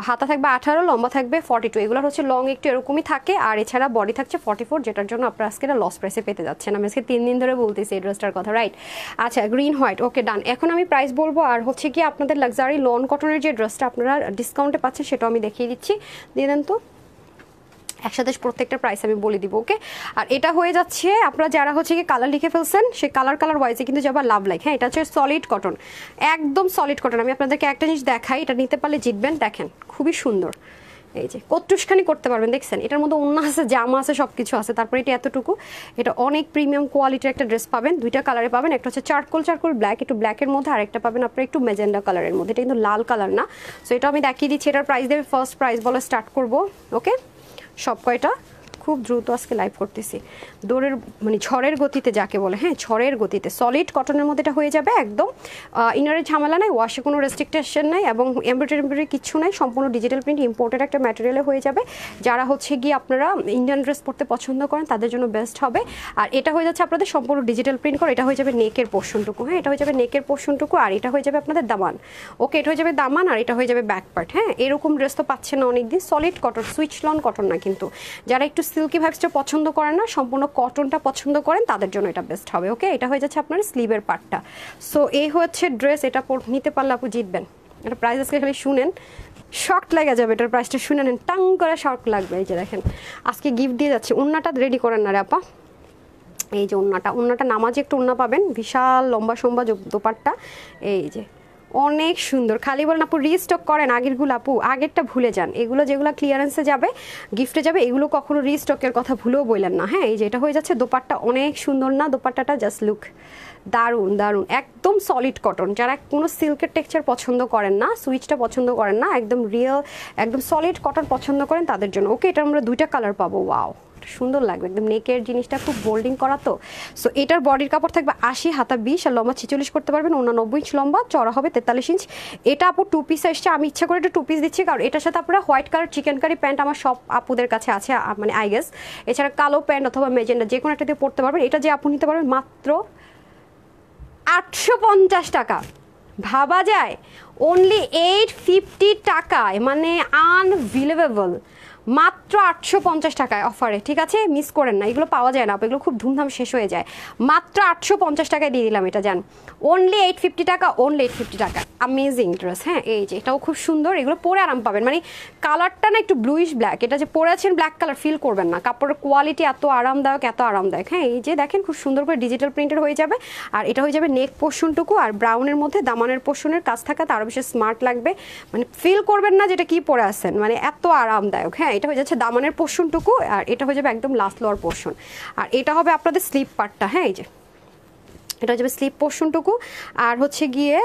হাতা থাকবে আঠারো লম্বা থাকবে ফর্টি টু এগুলোর হচ্ছে লং একটু এরকমই থাকে আর এছাড়া বডি থাকছে ফর্টি ফোর যেটার জন্য আপনার আজকে এটা লস প্রাইসে পেতে যাচ্ছেন আমি আজকে তিন দিন ধরে বলতেছি এই ড্রেসটার কথা রাইট আচ্ছা গ্রিন হোয়াইট ওকে ডান এখন আমি প্রাইস বলবো আর হচ্ছে কি আপনাদের লাক্সারি লন কটনের যে ড্রেসটা আপনারা ডিসকাউন্টে পাচ্ছেন সেটাও আমি দেখিয়ে দিচ্ছি দিয়ে দেন তো একসাথে প্রত্যেকটা প্রাইস আমি বলে দিব ওকে আর এটা হয়ে যাচ্ছে আপনারা যারা হচ্ছে গিয়ে কালার লিখে ফেলছেন সেই কালার কালার ওয়াইজে কিন্তু যাবার লাভ লাইক হ্যাঁ এটা হচ্ছে সলিড কটন একদম সলিড কটন আমি আপনাদেরকে একটা জিনিস দেখাই এটা নিতে পারলে জিতবেন দেখেন খুবই সুন্দর এই যে কতটুসখানি করতে পারবেন দেখছেন এটার মধ্যে অন্য আছে জামা আছে সব কিছু আছে তারপরে এটা এতটুকু এটা অনেক প্রিমিয়াম কোয়ালিটির একটা ড্রেস পাবেন দুইটা কালারে পাবেন একটা হচ্ছে চারকোল চারকোল ব্ল্যাক একটু ব্ল্যাকের মধ্যে আর একটা পাবেন আপনার একটু মেজেন্ডা কালারের মধ্যে এটা কিন্তু লাল কালার না সো এটা আমি দেখিয়ে দিচ্ছি এটার প্রাইস দেবে ফার্স্ট প্রাইস বলে স্টার্ট করবো ওকে সব কয়টা খুব দ্রুত আজকে লাইভ করতেছি দৌড়ের মানে ঝড়ের গতিতে যাকে বলে হ্যাঁ ঝড়ের গতিতে সলিড কটনের মধ্যে এটা হয়ে যাবে একদম ইনারের ঝামেলা নাই ওয়াশে কোনো রেস্ট্রিকটেশন নাই এবং এমব্রয়ডারি এমব্রয়ডারি কিছু নাই সম্পূর্ণ ডিজিটাল প্রিন্ট ইম্পোর্টেড একটা ম্যাটেরিয়ালে হয়ে যাবে যারা হচ্ছে গিয়ে আপনারা ইন্ডিয়ান ড্রেস পরতে পছন্দ করেন তাদের জন্য বেস্ট হবে আর এটা হয়ে যাচ্ছে আপনাদের সম্পূর্ণ ডিজিটাল প্রিন্ট করে এটা হয়ে যাবে নেকের পোর্শনটুকু হ্যাঁ এটা হয়ে যাবে নেকের পোর্শনটুকু আর এটা হয়ে যাবে আপনাদের দামান ওকে এটা হয়ে যাবে দামান আর এটা হয়ে যাবে ব্যাক পার্ট হ্যাঁ এরকম ড্রেস তো পাচ্ছে না অনেকদিন solid cotton Swiss lawn cotton না কিন্তু যারা একটু সিল্কি ভ্যাক্সটা পছন্দ করেন না সম্পূর্ণ কটনটা পছন্দ করেন তাদের জন্য এটা বেস্ট হবে ওকে এটা হয়ে যাচ্ছে আপনার স্লিভের পার্টটা সো এই হচ্ছে ড্রেস এটা নিতে পারলে আপনি জিতবেন এটা প্রাইস আজকে খালি শুনেন শর্ট লেগে যাবে এটার প্রাইসটা শুনে নেন টাং করে শর্ট লাগবে এই যে দেখেন আজকে গিফট দিয়ে যাচ্ছে উন্নাটা রেডি করেন না রে আপা এই যে উন্নাটা উন্নাটা নামাজে একটু উন্না পাবেন বিশাল লম্বা সম্বা দোপারটা এই যে অনেক সুন্দর খালি বলেন আপু রিস্টক করেন আগেরগুলো আপু আগেরটা ভুলে যান এগুলো যেগুলো ক্লিয়ারেন্সে যাবে গিফটে যাবে এগুলো কখনো রিস্টকের কথা ভুলেও বললেন না হ্যাঁ এই যেটা হয়ে যাচ্ছে দোপাট্টা অনেক সুন্দর না দোপাট্টাটা জাস্ট লুক দারুণ দারুণ একদম সলিড কটন যারা কোনো সিল্কের টেক্সচার পছন্দ করেন না সুইচটা পছন্দ করেন না একদম রিয়েল একদম সলিড কটন পছন্দ করেন তাদের জন্য ওকে এটা আমরা দুইটা কালার পাবো ওয়াও সুন্দর লাগবে একদম নেকের জিনিসটা খুব বোল্ডিং করা তো সো এটার বডির কাপড় থাকবে আশি হাতা বিশ আর লম্বা ছেচল্লিশ করতে পারবেন উনানব্বই ইঞ্চ লম্বা চড়া হবে তেতাল্লিশ ইঞ্চ এটা আপু টু পিস আসছে আমি ইচ্ছা করে একটু টু পিস দিচ্ছি কারণ এটার সাথে আপনারা white colour chikankari pant আমার সব আপুদের কাছে আছে মানে আই গেস এছাড়া কালো প্যান্ট অথবা মেজেন্ডা যে কোনো একটা দিয়ে পড়তে পারবেন এটা যে আপু নিতে পারবেন মাত্র আটশো পঞ্চাশ টাকা ভাবা যায় অনলি এইট ফিফটি টাকায় মানে আনবিলিভেবল মাত্র আটশো পঞ্চাশ টাকায় অফারে ঠিক আছে মিস করেন না এগুলো পাওয়া যায় না এগুলো খুব ধুমধাম শেষ হয়ে যায় মাত্র আটশো পঞ্চাশ টাকায় দিয়ে দিলাম এটা যান ওনলি এইট ফিফটি টাকা ওনলি এইট ফিফটি টাকা আমেজিং ড্রেস হ্যাঁ এই যে এটাও খুব সুন্দর এগুলো পরে আরাম পাবেন মানে কালারটা না একটু ব্লুইশ ব্ল্যাক এটা যে পরে আছেন ব্ল্যাক কালার ফিল করবেন না কাপড়ের কোয়ালিটি এত আরামদায়ক এত আরামদায়ক হ্যাঁ এই যে দেখেন খুব সুন্দর করে ডিজিটাল প্রিন্টের হয়ে যাবে আর এটা হয়ে যাবে নেক পোর্শনটুকু আর ব্রাউনের মধ্যে দামানের পোর্শনের কাজ থাকা আরও বেশি স্মার্ট লাগবে মানে ফিল করবেন না যেটা কি পরে আছেন মানে এত আরামদায়ক হ্যাঁ এটা হয়ে যাচ্ছে দামানের পোর্শনটুকু আর এটা হয়ে যাবে একদম লাস্ট লোয়ার পোর্শন আর এটা হবে আপনাদের স্লিপ পার্টটা হ্যাঁ এই যে এটা হচ্ছে স্লিপ পোর্শনটুকু আর হচ্ছে গিয়ে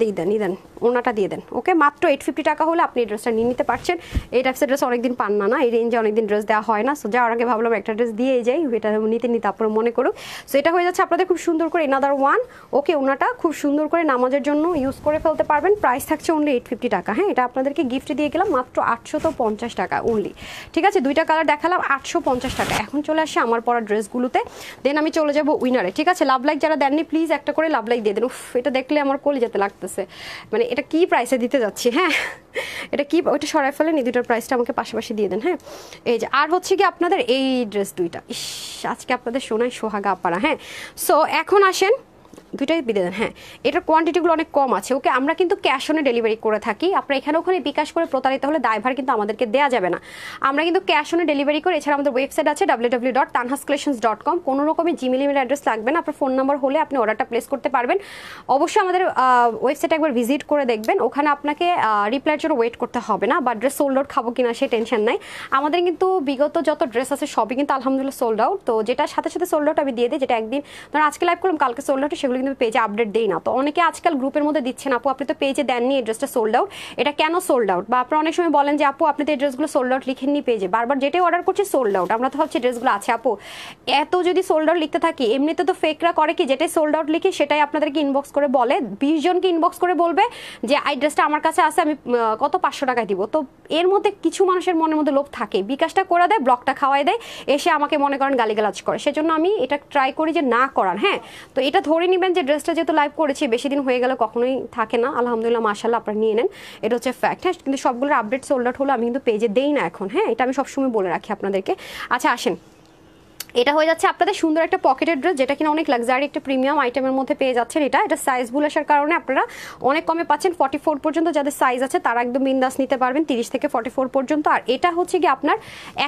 দিয়ে দেন দেন ওনাটা দিয়ে দেন ওকে মাত্র এইট ফিফটি টাকা হলে আপনি এই ড্রেসটা নিয়ে নিতে পারছেন এই টাইপসের ড্রেস অনেকদিন পান না না এই রেঞ্জে অনেকদিন ড্রেস দেওয়া হয় না সো যাওয়ার আগে ভাবলাম একটা ড্রেস দিয়েই যাই এটা নিতে নিতে আপনার মনে করুক সো এটা হয়ে যাচ্ছে আপনাদের খুব সুন্দর করে এনাদার ওয়ান ওকে ওনাটা খুব সুন্দর করে নামাজের জন্য ইউজ করে ফেলতে পারবেন প্রাইস থাকছে অনলি এইট ফিফটি টাকা হ্যাঁ এটা আপনাদেরকে গিফট দিয়ে গেলাম মাত্র আটশো তো পঞ্চাশ টাকা অনলি ঠিক আছে দুইটা কালার দেখালাম আটশো পঞ্চাশ টাকা এখন চলে আসে আমার পরা ড্রেসগুলোতে দেন আমি চলে যাব উইনারে ঠিক আছে লাভ লাইক যারা দেননি প্লিজ একটা করে লাভ লাইক দিয়ে দেন উফ এটা দেখলে আমার কলে যেতে লাগতেছে মানে এটা কি প্রাইসে দিতে যাচ্ছি হ্যাঁ এটা কি ওইটা সরাই ফেলেন এই দুটার প্রাইসটা আমাকে পাশাপাশি দিয়ে দেন হ্যাঁ এই যে আর হচ্ছে কি আপনাদের এই ড্রেস দুইটা ইস আজকে আপনাদের সোনায় সোহাগা আপারা হ্যাঁ সো এখন আসেন দুইটাই দিয়ে দেন হ্যাঁ এটার কোয়ান্টিটিগুলো অনেক কম আছে ওকে আমরা কিন্তু ক্যাশ অনে ডেলিভারি করে থাকি আপনারা এখানে ওখানে বিকাশ করে প্রতারিত হলে দায়ভার কিন্তু আমাদেরকে দেওয়া যাবে না আমরা কিন্তু ক্যাশ অনে ডেলিভারি করে এছাড়া আমাদের ওয়েবসাইট আছে W W dot Tanhas collections dot com কোনো রকমের জিমেল ইমেল অ্যাড্রেস লাগবে না আপনার ফোন নাম্বার হলে আপনি অর্ডারটা প্লেস করতে পারবেন অবশ্যই আমাদের ওয়েবসাইট একবার ভিজিট করে দেখবেন ওখানে আপনাকে রিপ্লাইয়ের জন্য ওয়েট করতে হবে না বা ড্রেস সোল্ড আউট খাবো কিনা সেই টেনশন নাই আমাদের কিন্তু বিগত যত ড্রেস আছে সবই কিন্তু আলহামদুলিল্লাহ সোল্ড আউট তো যেটা সাথে সাথে সোল্ড আউট আমি দিয়ে দিই যেটা একদিন ধরুন আজকে লাইভ করলাম কালকে সোল্ড আউট সেগুলো কিন্তু পেজে আপডেট দেই না তো অনেকে আজকাল গ্রুপের মধ্যে দিচ্ছেন আপু আপনি তো পেজে দেননি এড্রেসটা সোল্ড আউট এটা কেন সোল্ড আউট বা আপনি অনেক সময় বলেন যে আপু আপনি তো এড্রেসগুলো সোল্ড আউট লিখেননি পেজে বারবার যেটাই অর্ডার করছি সোল্ড আউট আমরা তো ভাবছি ড্রেসগুলো আছে আপু এত যদি সোল্ড আউট লিখতে থাকি এমনিতে তো ফেকরা করে কি যেটাই সোল্ড আউট লিখে সেটাই আপনাদেরকে ইনবক্স করে বলে বিশ জনকে ইনবক্স করে বলবে যে আই ড্রেসটা আমার কাছে আছে আমি কত পাঁচশো টাকায় দিব তো এর মধ্যে কিছু মানুষের মনের মধ্যে লোভ থাকে বিকাশটা করে দেয় ব্লকটা খাওয়াই দেয় এসে আমাকে মনে করেন গালিগালাজ করে সেজন্য আমি এটা ট্রাই করি যে না করান হ্যাঁ তো এটা ধরে নিবেন দেখবেন যে ড্রেসটা যেহেতু লাইভ করেছি বেশি দিন হয়ে গেলে কখনোই থাকে না আলহামদুলিল্লাহ মাশাল্লাহ আপনারা নিয়ে নেন এটা হচ্ছে ফ্যাক্ট হ্যাঁ কিন্তু সবগুলোর আপডেট সোল্ড আউট হলো আমি কিন্তু পেজে দেই না এখন হ্যাঁ এটা আমি সবসময় বলে রাখি আপনাদেরকে আচ্ছা আসেন এটা হয়ে যাচ্ছে আপনাদের সুন্দর একটা পকেটের ড্রেস যেটা কিনা অনেক লাক্সারি একটা প্রিমিয়াম আইটেমের মধ্যে পেয়ে যাচ্ছেন এটা এটা সাইজ ভুল আসার কারণে আপনারা অনেক কমে পাচ্ছেন ফর্টি ফোর পর্যন্ত যাদের সাইজ আছে তারা একদম বিন্দাস নিতে পারবেন তিরিশ থেকে ফর্টি ফোর পর্যন্ত আর এটা হচ্ছে কি আপনার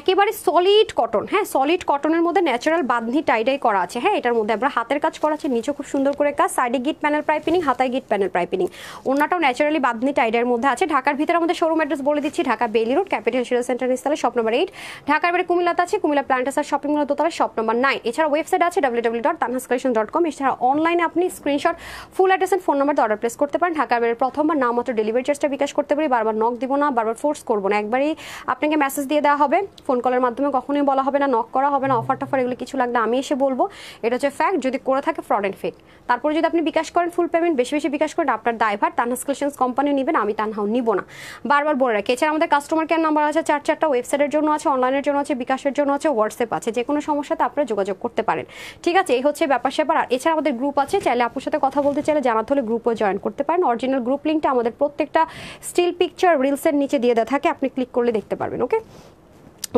একেবারে সলিড কটন হ্যাঁ সলিড কটনের মধ্যে ন্যাচারাল বাঁধনি টাইডাই করা আছে হ্যাঁ এটার মধ্যে আমরা হাতের কাজ করা আছে নিচে খুব সুন্দর করে কাজ সাইডে গিট প্যানেল প্রাইপিনিং হাতায় গিট প্যানেল প্রাইপিনিং অন্যটাও ন্যাচারালি বাঁধনি টাইডের মধ্যে আছে ঢাকার ভিতরে আমাদের শোরুম অ্যাড্রেস বলে দিচ্ছি Dhaka Bailey road capital centre নিস্তালে শপ নম্বর এইট ঢাকার বাইরে কুমিল্লাতে আছে কুমিল্লা আর শপিং মল দোতলা শপ নম্বর নাইন এছাড়া ওয়েবসাইট আছে W W dot Tanhas collection dot com এছাড়া অনলাইনে আপনি screenshot full address and phone number order place করতে পারেন ঢাকার বাইরে প্রথমবার নাম মাত্র ডেলিভারি চার্জটা বিকাশ করতে পারি বারবার নক দিব না বারবার ফোর্স করবো না একবারই আপনাকে মেসেজ দিয়ে দেওয়া হবে ফোন কলের মাধ্যমে কখনোই বলা হবে না নক করা হবে না অফার টফার এগুলো কিছু লাগলে আমি এসে বলবো এটা হচ্ছে ফ্যাক্ট যদি করে থাকে ফ্রড অ্যান্ড ফেক তারপরে যদি আপনি বিকাশ করেন ফুল পেমেন্ট বেশি বেশি বিকাশ করেন আপনার ড্রাইভার তানহাস কালেকশন কোম্পানি নেবেন আমি তানহাও নিব না বারবার বলে রাখি এছাড়া আমাদের কাস্টমার কেয়ার নাম্বার আছে চার চারটা ওয়েবসাইটের জন্য আছে অনলাইনের জন্য আছে বিকাশের জন্য আছে হোয়াটসঅ্যাপ আছে যে কোনো সমস্যা সাথে আপনারা যোগাযোগ করতে পারেন ঠিক আছে এই হচ্ছে ব্যাপার স্যাপার আর এছাড়া আমাদের গ্রুপ আছে চাইলে আপুর সাথে কথা বলতে চাইলে জানাতে হলে গ্রুপও জয়েন করতে পারেন অরিজিনাল গ্রুপ লিঙ্কটা আমাদের প্রত্যেকটা স্টিল পিকচার রিলসের নিচে দিয়ে দেওয়া থাকে আপনি ক্লিক করলে দেখতে পারবেন ওকে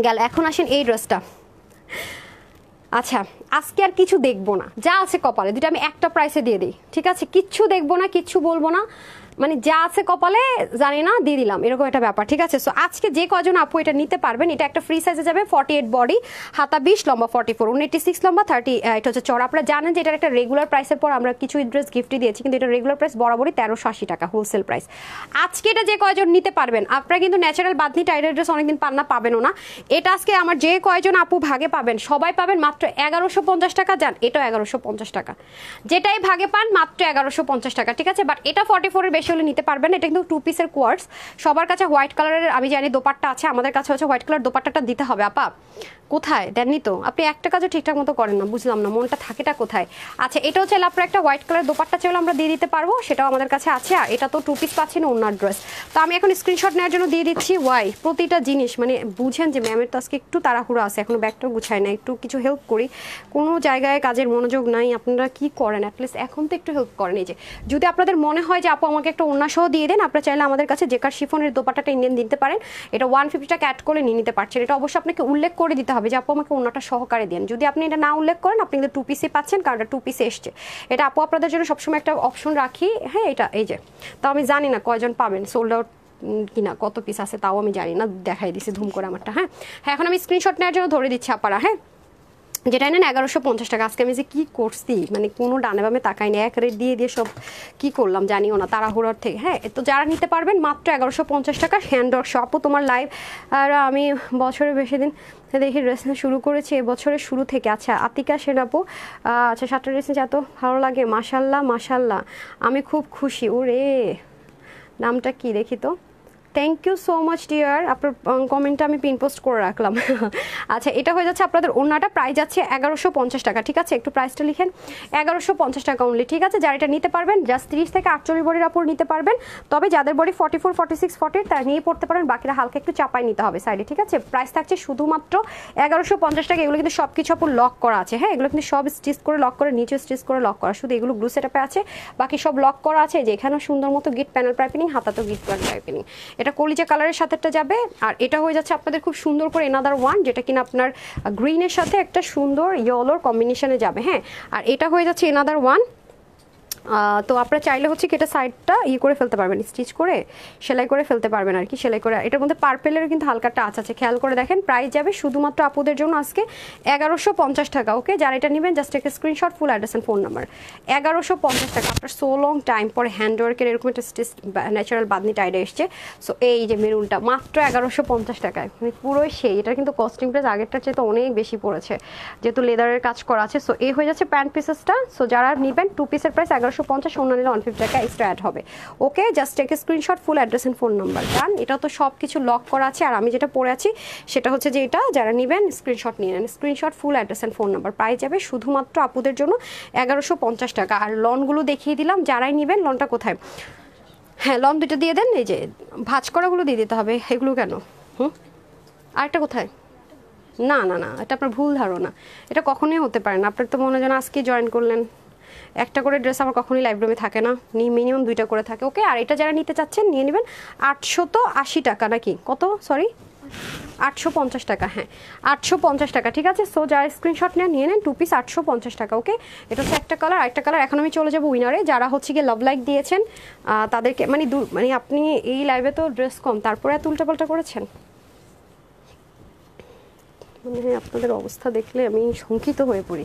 গেল এখন আসেন এই ড্রেসটা আচ্ছা আজকে আর কিছু দেখবো না যা আছে কপালে দুটো আমি একটা প্রাইসে দিয়ে দিই ঠিক আছে কিচ্ছু দেখবো না কিচ্ছু বলবো না মানে যা আছে কপালে জানি না দিয়ে দিলাম এরকম একটা ব্যাপার ঠিক আছে সো আজকে যে কজন আপু এটা নিতে পারবেন এটা একটা ফ্রি সাইজে যাবে ফর্টি এইট বডি হাতা বিশ লম্বা ফর্টি ফোর উনএটি সিক্স লম্বা থার্টি এটা হচ্ছে চড় আপনারা জানেন যে এটার একটা রেগুলার প্রাইসের পর আমরা কিছু ড্রেস গিফটই দিয়েছি কিন্তু এটা রেগুলার প্রাইস বরাবরই তেরোশো আশি টাকা হোলসেল প্রাইস আজকে এটা যে কয়জন নিতে পারবেন আপনারা কিন্তু ন্যাচারাল বাদনি টাইডার ড্রেস অনেকদিন পান না পাবেনও না এটা আজকে আমার যে কয়জন আপু ভাগে পাবেন সবাই পাবেন মাত্র এগারোশো পঞ্চাশ টাকা যান এটাও এগারোশো পঞ্চাশ টাকা যেটাই ভাগে পান মাত্র এগারোশো পঞ্চাশ টাকা ঠিক আছে বাট এটা ফর্টি ফোরের বেশি বেশি হলে নিতে পারবেন এটা কিন্তু টু পিসের কোয়ার্স সবার কাছে হোয়াইট কালারের আমি জানি দোপাট্টা আছে আমাদের কাছে হচ্ছে হোয়াইট কালার দোপাট্টাটা দিতে হবে আপা কোথায় দেননি তো আপনি একটা কাজও ঠিকঠাক মতো করেন না বুঝলাম না মনটা থাকেটা কোথায় আচ্ছা এটাও চাইলে আপনার একটা হোয়াইট কালার দোপারটা চাইলে আমরা দিয়ে দিতে পারবো সেটাও আমাদের কাছে আছে আর এটা তো টু পিস পাচ্ছি না ওনার ড্রেস তো আমি এখন স্ক্রিনশট নেওয়ার জন্য দিয়ে দিচ্ছি ওয়াই প্রতিটা জিনিস মানে বুঝেন যে ম্যামের তো আজকে একটু তাড়াহুড়ো আছে এখনও ব্যাগটাও গুছায় না একটু কিছু হেল্প করি কোনো জায়গায় কাজের মনোযোগ নাই আপনারা কি করেন অ্যাটলিস্ট এখন তো একটু হেল্প করেন এই যে যদি আপনাদের মনে হয় যে আপু আমাকে একটা সহ দিয়ে দেন আপনারা চাইলে আমাদের কাছে কার শিফনের দোপাটাটা ইন্ডিয়ান দিতে পারেন এটা ওয়ান ফিফটিটা ক্যাট করে নিয়ে নিতে পারছেন এটা অবশ্যই আপনাকে উল্লেখ করে দিতে হবে যে আপু আমাকে অন্যটা সহকারে দেন যদি আপনি এটা না উল্লেখ করেন আপনি কিন্তু টু পিসে পাচ্ছেন কারণ এটা টু পিসে এসছে এটা আপু আপনাদের জন্য সবসময় একটা অপশন রাখি হ্যাঁ এটা এই যে তাও আমি জানি না কয়জন পাবেন সোল্ড আউট কিনা কত পিস আছে তাও আমি জানি না দেখাই দিছি ধুম করে আমারটা হ্যাঁ হ্যাঁ এখন আমি স্ক্রিনশট নেওয়ার জন্য ধরে দিচ্ছি আপারা হ্যাঁ যেটা নেন এগারোশো পঞ্চাশ টাকা আজকে আমি যে কী করছি মানে কোনো ডানে বামে তাকাই না এক রেট দিয়ে দিয়ে সব কি করলাম জানিও না তাড়াহুড়ার থেকে হ্যাঁ তো যারা নিতে পারবেন মাত্র এগারোশো পঞ্চাশ টাকা হ্যান্ডওয়ার্ক শপও তোমার লাইভ আর আমি বছরের বেশি দিন দেখি রেসিং শুরু করেছি বছরের শুরু থেকে আচ্ছা আতিকা সেনাপু আচ্ছা সাতটা রেসিং এত ভালো লাগে মাসাল্লাহ মাসাল্লাহ আমি খুব খুশি ওরে নামটা কি দেখি তো thank you so much dear আপনার কমেন্টটা আমি পিন পোস্ট করে রাখলাম আচ্ছা এটা হয়ে যাচ্ছে আপনাদের ওনাটা প্রাইস যাচ্ছে এগারোশো পঞ্চাশ টাকা ঠিক আছে একটু প্রাইসটা লিখেন এগারোশো পঞ্চাশ টাকা অনলি ঠিক আছে যারা এটা নিতে পারবেন জাস্ট তিরিশ থেকে আটচল্লিশ বডির আপর নিতে পারবেন তবে যাদের body forty four forty six forty তারা নিয়ে পড়তে পারেন বাকিরা হালকা একটু চাপাই নিতে হবে সাইডে ঠিক আছে প্রাইস থাকছে শুধুমাত্র এগারোশো পঞ্চাশ টাকা এগুলো কিন্তু সব কিছু আপনার লক করা আছে হ্যাঁ এগুলো কিন্তু সব স্টিচ করে লক করে নিচে স্টিচ করে লক করা শুধু এগুলো গ্লু সেটআপে আছে বাকি সব লক করা আছে যেখানেও সুন্দর মতো গিট প্যানেল প্রাইপিনিং হাতাতো গিট প্যানেল প্রাইপিনিং এটা এটা কলিজা কালারের একটা যাবে আর এটা হয়ে যাচ্ছে আপনাদের খুব সুন্দর করে এনাদার ওয়ান যেটা কিনা আপনার গ্রিনের সাথে একটা সুন্দর ইয়েলোর কম্বিনেশনে যাবে হ্যাঁ আর এটা হয়ে যাচ্ছে এনাদার ওয়ান তো আপনারা চাইলে হচ্ছে কি এটা সাইডটা ইয়ে করে ফেলতে পারবেন স্টিচ করে সেলাই করে ফেলতে পারবেন আর কি সেলাই করে এটার মধ্যে পার্পেলের কিন্তু হালকা টাচ আছে খেয়াল করে দেখেন প্রাইস যাবে শুধুমাত্র আপুদের জন্য আজকে এগারোশো পঞ্চাশ টাকা ওকে যারা এটা নেবেন জাস্ট একটা screenshot full address and phone number এগারোশো পঞ্চাশ টাকা আপনার সো লং টাইম পরে হ্যান্ডওয়ার্কের এরকম একটা স্টিচ ন্যাচারাল বাদনি টাইডে এসছে সো এই যে মেরুনটা মাত্র এগারোশো পঞ্চাশ টাকায় মানে পুরোই সেই এটা কিন্তু কস্টিং প্রাইস আগেরটার চেয়ে তো অনেক বেশি পড়েছে যেহেতু লেদারের কাজ করা আছে সো এই হয়ে যাচ্ছে প্যান্ট পিসেসটা সো যারা নেবেন টু পিসের প্রাইস এগারোশো পঞ্চাশ অন্যান্য নিলে ওয়ান ফিফটি টাকা এক্সট্রা অ্যাড হবে okay just take screenshot full address and phone number done এটা তো সব কিছু লক করা আছে আর আমি যেটা পড়ে আছি সেটা হচ্ছে যে এটা যারা নেবেন স্ক্রিনশট নিয়ে নেন screenshot full address and phone number প্রায় যাবে শুধুমাত্র আপুদের জন্য এগারোশো পঞ্চাশ টাকা আর লনগুলো দেখিয়ে দিলাম যারাই নেবেন লনটা কোথায় হ্যাঁ লন দুটো দিয়ে দেন এই যে ভাজ করাগুলো দিয়ে দিতে হবে এগুলো কেন হুম আরেকটা কোথায় না না না এটা আপনার ভুল ধারণা এটা কখনোই হতে পারে না আপনার তো মনে হয় আজকে জয়েন করলেন একটা করে ড্রেস আমার কখনোই লাইব্রেরি থাকে না মিনিমাম দুইটা করে থাকে ওকে আর এটা যারা নিতে চাচ্ছেন নিয়ে নেবেন আটশো তো আশি টাকা নাকি কত সরি আটশো পঞ্চাশ টাকা হ্যাঁ আটশো পঞ্চাশ টাকা ঠিক আছে সো যারা স্ক্রিনশট নেন নিয়ে নেন টু পিস আটশো পঞ্চাশ টাকা ওকে এটা হচ্ছে একটা কালার একটা কালার এখন আমি চলে যাবো উইনারে যারা হচ্ছে গিয়ে লাভ লাইক দিয়েছেন তাদেরকে মানে মানে আপনি এই লাইভে তো ড্রেস কম তারপরে এত উল্টাপাল্টা করেছেন মানে আপনাদের অবস্থা দেখলে আমি শঙ্কিত হয়ে পড়ি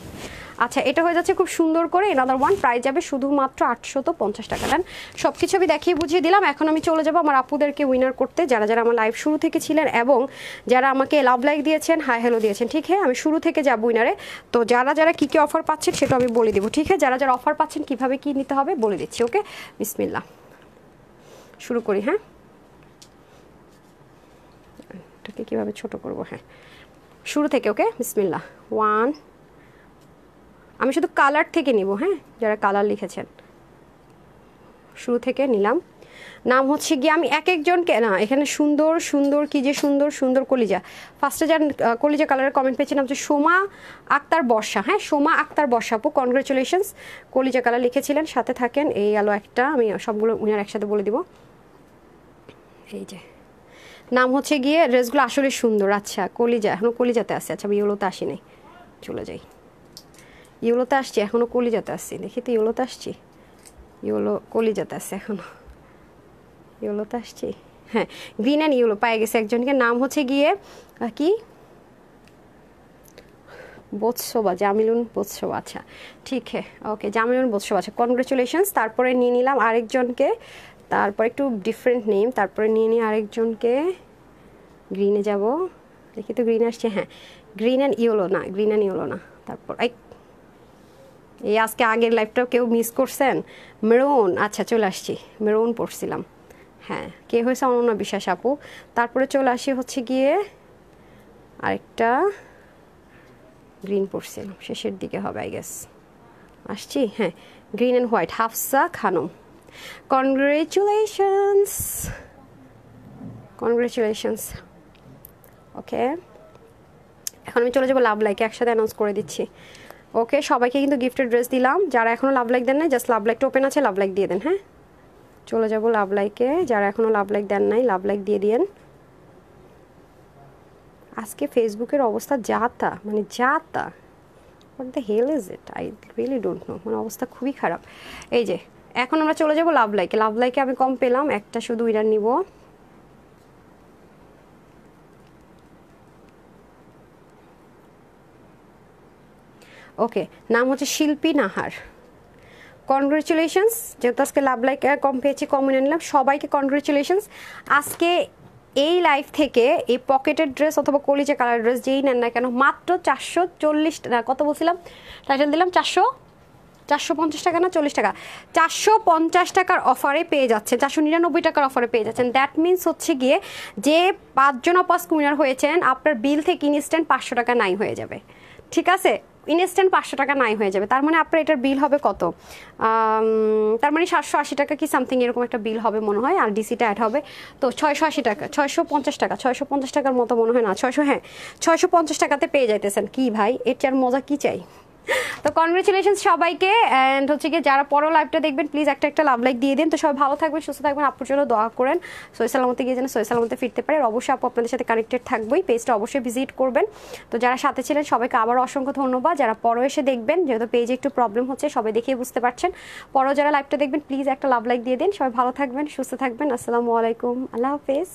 আচ্ছা এটা হয়ে যাচ্ছে খুব সুন্দর করে এনাদার ওয়ান প্রাইস যাবে শুধুমাত্র আটশো তো পঞ্চাশ টাকা দেন সব কিছু আমি দেখিয়ে বুঝিয়ে দিলাম এখন আমি চলে যাবো আমার আপুদেরকে উইনার করতে যারা যারা আমার লাইভ শুরু থেকে ছিলেন এবং যারা আমাকে লাভ লাইক দিয়েছেন হাই হ্যালো দিয়েছেন ঠিক হ্যাঁ আমি শুরু থেকে যাবো উইনারে তো যারা যারা কী কী অফার পাচ্ছেন সেটা আমি বলে দেবো ঠিক হ্যাঁ যারা যারা অফার পাচ্ছেন কীভাবে কী নিতে হবে বলে দিচ্ছি ওকে বিসমিল্লা শুরু করি হ্যাঁ এটাকে কীভাবে ছোট করব হ্যাঁ শুরু থেকে ওকে বিসমিল্লা ওয়ান আমি শুধু কালার থেকে নিব হ্যাঁ যারা কালার লিখেছেন শুরু থেকে নিলাম নাম হচ্ছে গিয়ে আমি এক একজনকে না এখানে সুন্দর সুন্দর কি যে সুন্দর সুন্দর কলিজা ফার্স্টে যার কলিজা কালারের কমেন্ট পেয়েছেন হচ্ছে সোমা আক্তার বর্ষা হ্যাঁ সোমা আক্তার বর্ষা আপু কনগ্রেচুলেশনস কলিজা কালার লিখেছিলেন সাথে থাকেন এই আলো একটা আমি সবগুলো উনার একসাথে বলে দিব এই যে নাম হচ্ছে গিয়ে ড্রেসগুলো আসলে সুন্দর আচ্ছা কলিজা এখনও কলিজাতে আসছে আচ্ছা আমি ইউলোতে আসি নাই চলে যাই ইউলোতে আসছি এখনও কলিজাতে আসছি দেখি তো ইউলোতে আসছি ইউলো কলিজাতে আসছে এখনও ইউলোতে আসছি হ্যাঁ গ্রিন অ্যান্ড ইয়েলো পায়ে গেছে একজনকে নাম হচ্ছে গিয়ে কি বোৎসবা জামিলুন বোৎসবা আচ্ছা ঠিক হ্যাঁ ওকে জামিলুন বোৎসবা আচ্ছা কনগ্রেচুলেশনস তারপরে নিয়ে নিলাম আরেকজনকে তারপর একটু ডিফারেন্ট নেম তারপরে নিয়ে নিই আরেকজনকে গ্রিনে যাব দেখি তো গ্রিন আসছে হ্যাঁ গ্রিন অ্যান্ড ইয়েলো না গ্রিন অ্যান্ড ইয়েলো না তারপর এই এই আজকে আগের লাইফটাও কেউ মিস করছেন মেরুন আচ্ছা চলে আসছি মেরুন পড়ছিলাম হ্যাঁ কে হয়েছে অনন্য বিশ্বাস আপু তারপরে চলে আসি হচ্ছে গিয়ে আরেকটা গ্রিন পড়ছিলাম শেষের দিকে হবে আই গেস আসছি হ্যাঁ green and white Hafsa Khanam congratulations congratulations okay এখন আমি চলে যাবো লাভ লাইকে একসাথে অ্যানাউন্স করে দিচ্ছি ওকে সবাইকে কিন্তু গিফটের ড্রেস দিলাম যারা এখনও লাভ লাইক দেন না জাস্ট লাভ লাইকটা ওপেন আছে লাভ লাইক দিয়ে দেন হ্যাঁ চলে যাবো লাভ লাইকে যারা এখনও লাভ লাইক দেন নাই লাভ লাইক দিয়ে দিয়েন আজকে ফেসবুকের অবস্থা যা তা মানে যা তা what the hell is it I really don't know মানে অবস্থা খুবই খারাপ এই যে এখন আমরা চলে যাবো লাভ লাইকে লাভ লাইকে আমি কম পেলাম একটা শুধু উইনার নিব ওকে নাম হচ্ছে শিল্পী নাহার কনগ্রেচুলেশনস যেহেতু আজকে লাভ লাইক কম পেয়েছি এনে নিলাম সবাইকে কনগ্রেচুলেশনস আজকে এই লাইফ থেকে এই পকেটের ড্রেস অথবা কলিজে কালার ড্রেস যেই নেন না কেন মাত্র চারশো চল্লিশ টাকা কত বলছিলাম টাইটেল দিলাম চারশো চারশো পঞ্চাশ টাকা না চল্লিশ টাকা চারশো পঞ্চাশ টাকার অফারে পেয়ে যাচ্ছেন চারশো নিরানব্বই টাকার অফারে পেয়ে যাচ্ছেন দ্যাট মিন্স হচ্ছে গিয়ে যে পাঁচজন অপাস কুইনার হয়েছেন আপনার বিল থেকে ইনস্ট্যান্ট পাঁচশো টাকা নাই হয়ে যাবে ঠিক আছে ইনস্ট্যান্ট পাঁচশো টাকা নাই হয়ে যাবে তার মানে আপনার এটার বিল হবে কত তার মানে সাতশো আশি টাকা কি সামথিং এরকম একটা বিল হবে মনে হয় আর ডিসিটা অ্যাড হবে তো ছয়শো আশি টাকা ছয়শো পঞ্চাশ টাকা ছয়শো পঞ্চাশ টাকার মতো মনে হয় না ছয়শো হ্যাঁ ছয়শো পঞ্চাশ টাকাতে পেয়ে যাইতেছেন কি ভাই এর চার মজা কি চাই তো কনগ্রেচুলেশন সবাইকে অ্যান্ড হচ্ছে কি যারা পরো লাইভটা দেখবেন প্লিজ একটা একটা লাভ লাইক দিয়ে দিন তো সবাই ভালো থাকবেন সুস্থ থাকবেন আপুর জন্য দোয়া করেন সই সালামতে গিয়ে যেন সই সালামতে ফিরতে পারে আর অবশ্যই আপু আপনাদের সাথে কানেক্টেড থাকবোই পেজটা অবশ্যই ভিজিট করবেন তো যারা সাথে ছিলেন সবাইকে আবারও অসংখ্য ধন্যবাদ যারা পরো এসে দেখবেন যেহেতু পেজে একটু প্রবলেম হচ্ছে সবাই দেখিয়ে বুঝতে পারছেন পরও যারা লাইভটা দেখবেন প্লিজ একটা লাভ লাইক দিয়ে দিন সবাই ভালো থাকবেন সুস্থ থাকবেন আসসালামু আলাইকুম আল্লাহ হাফেজ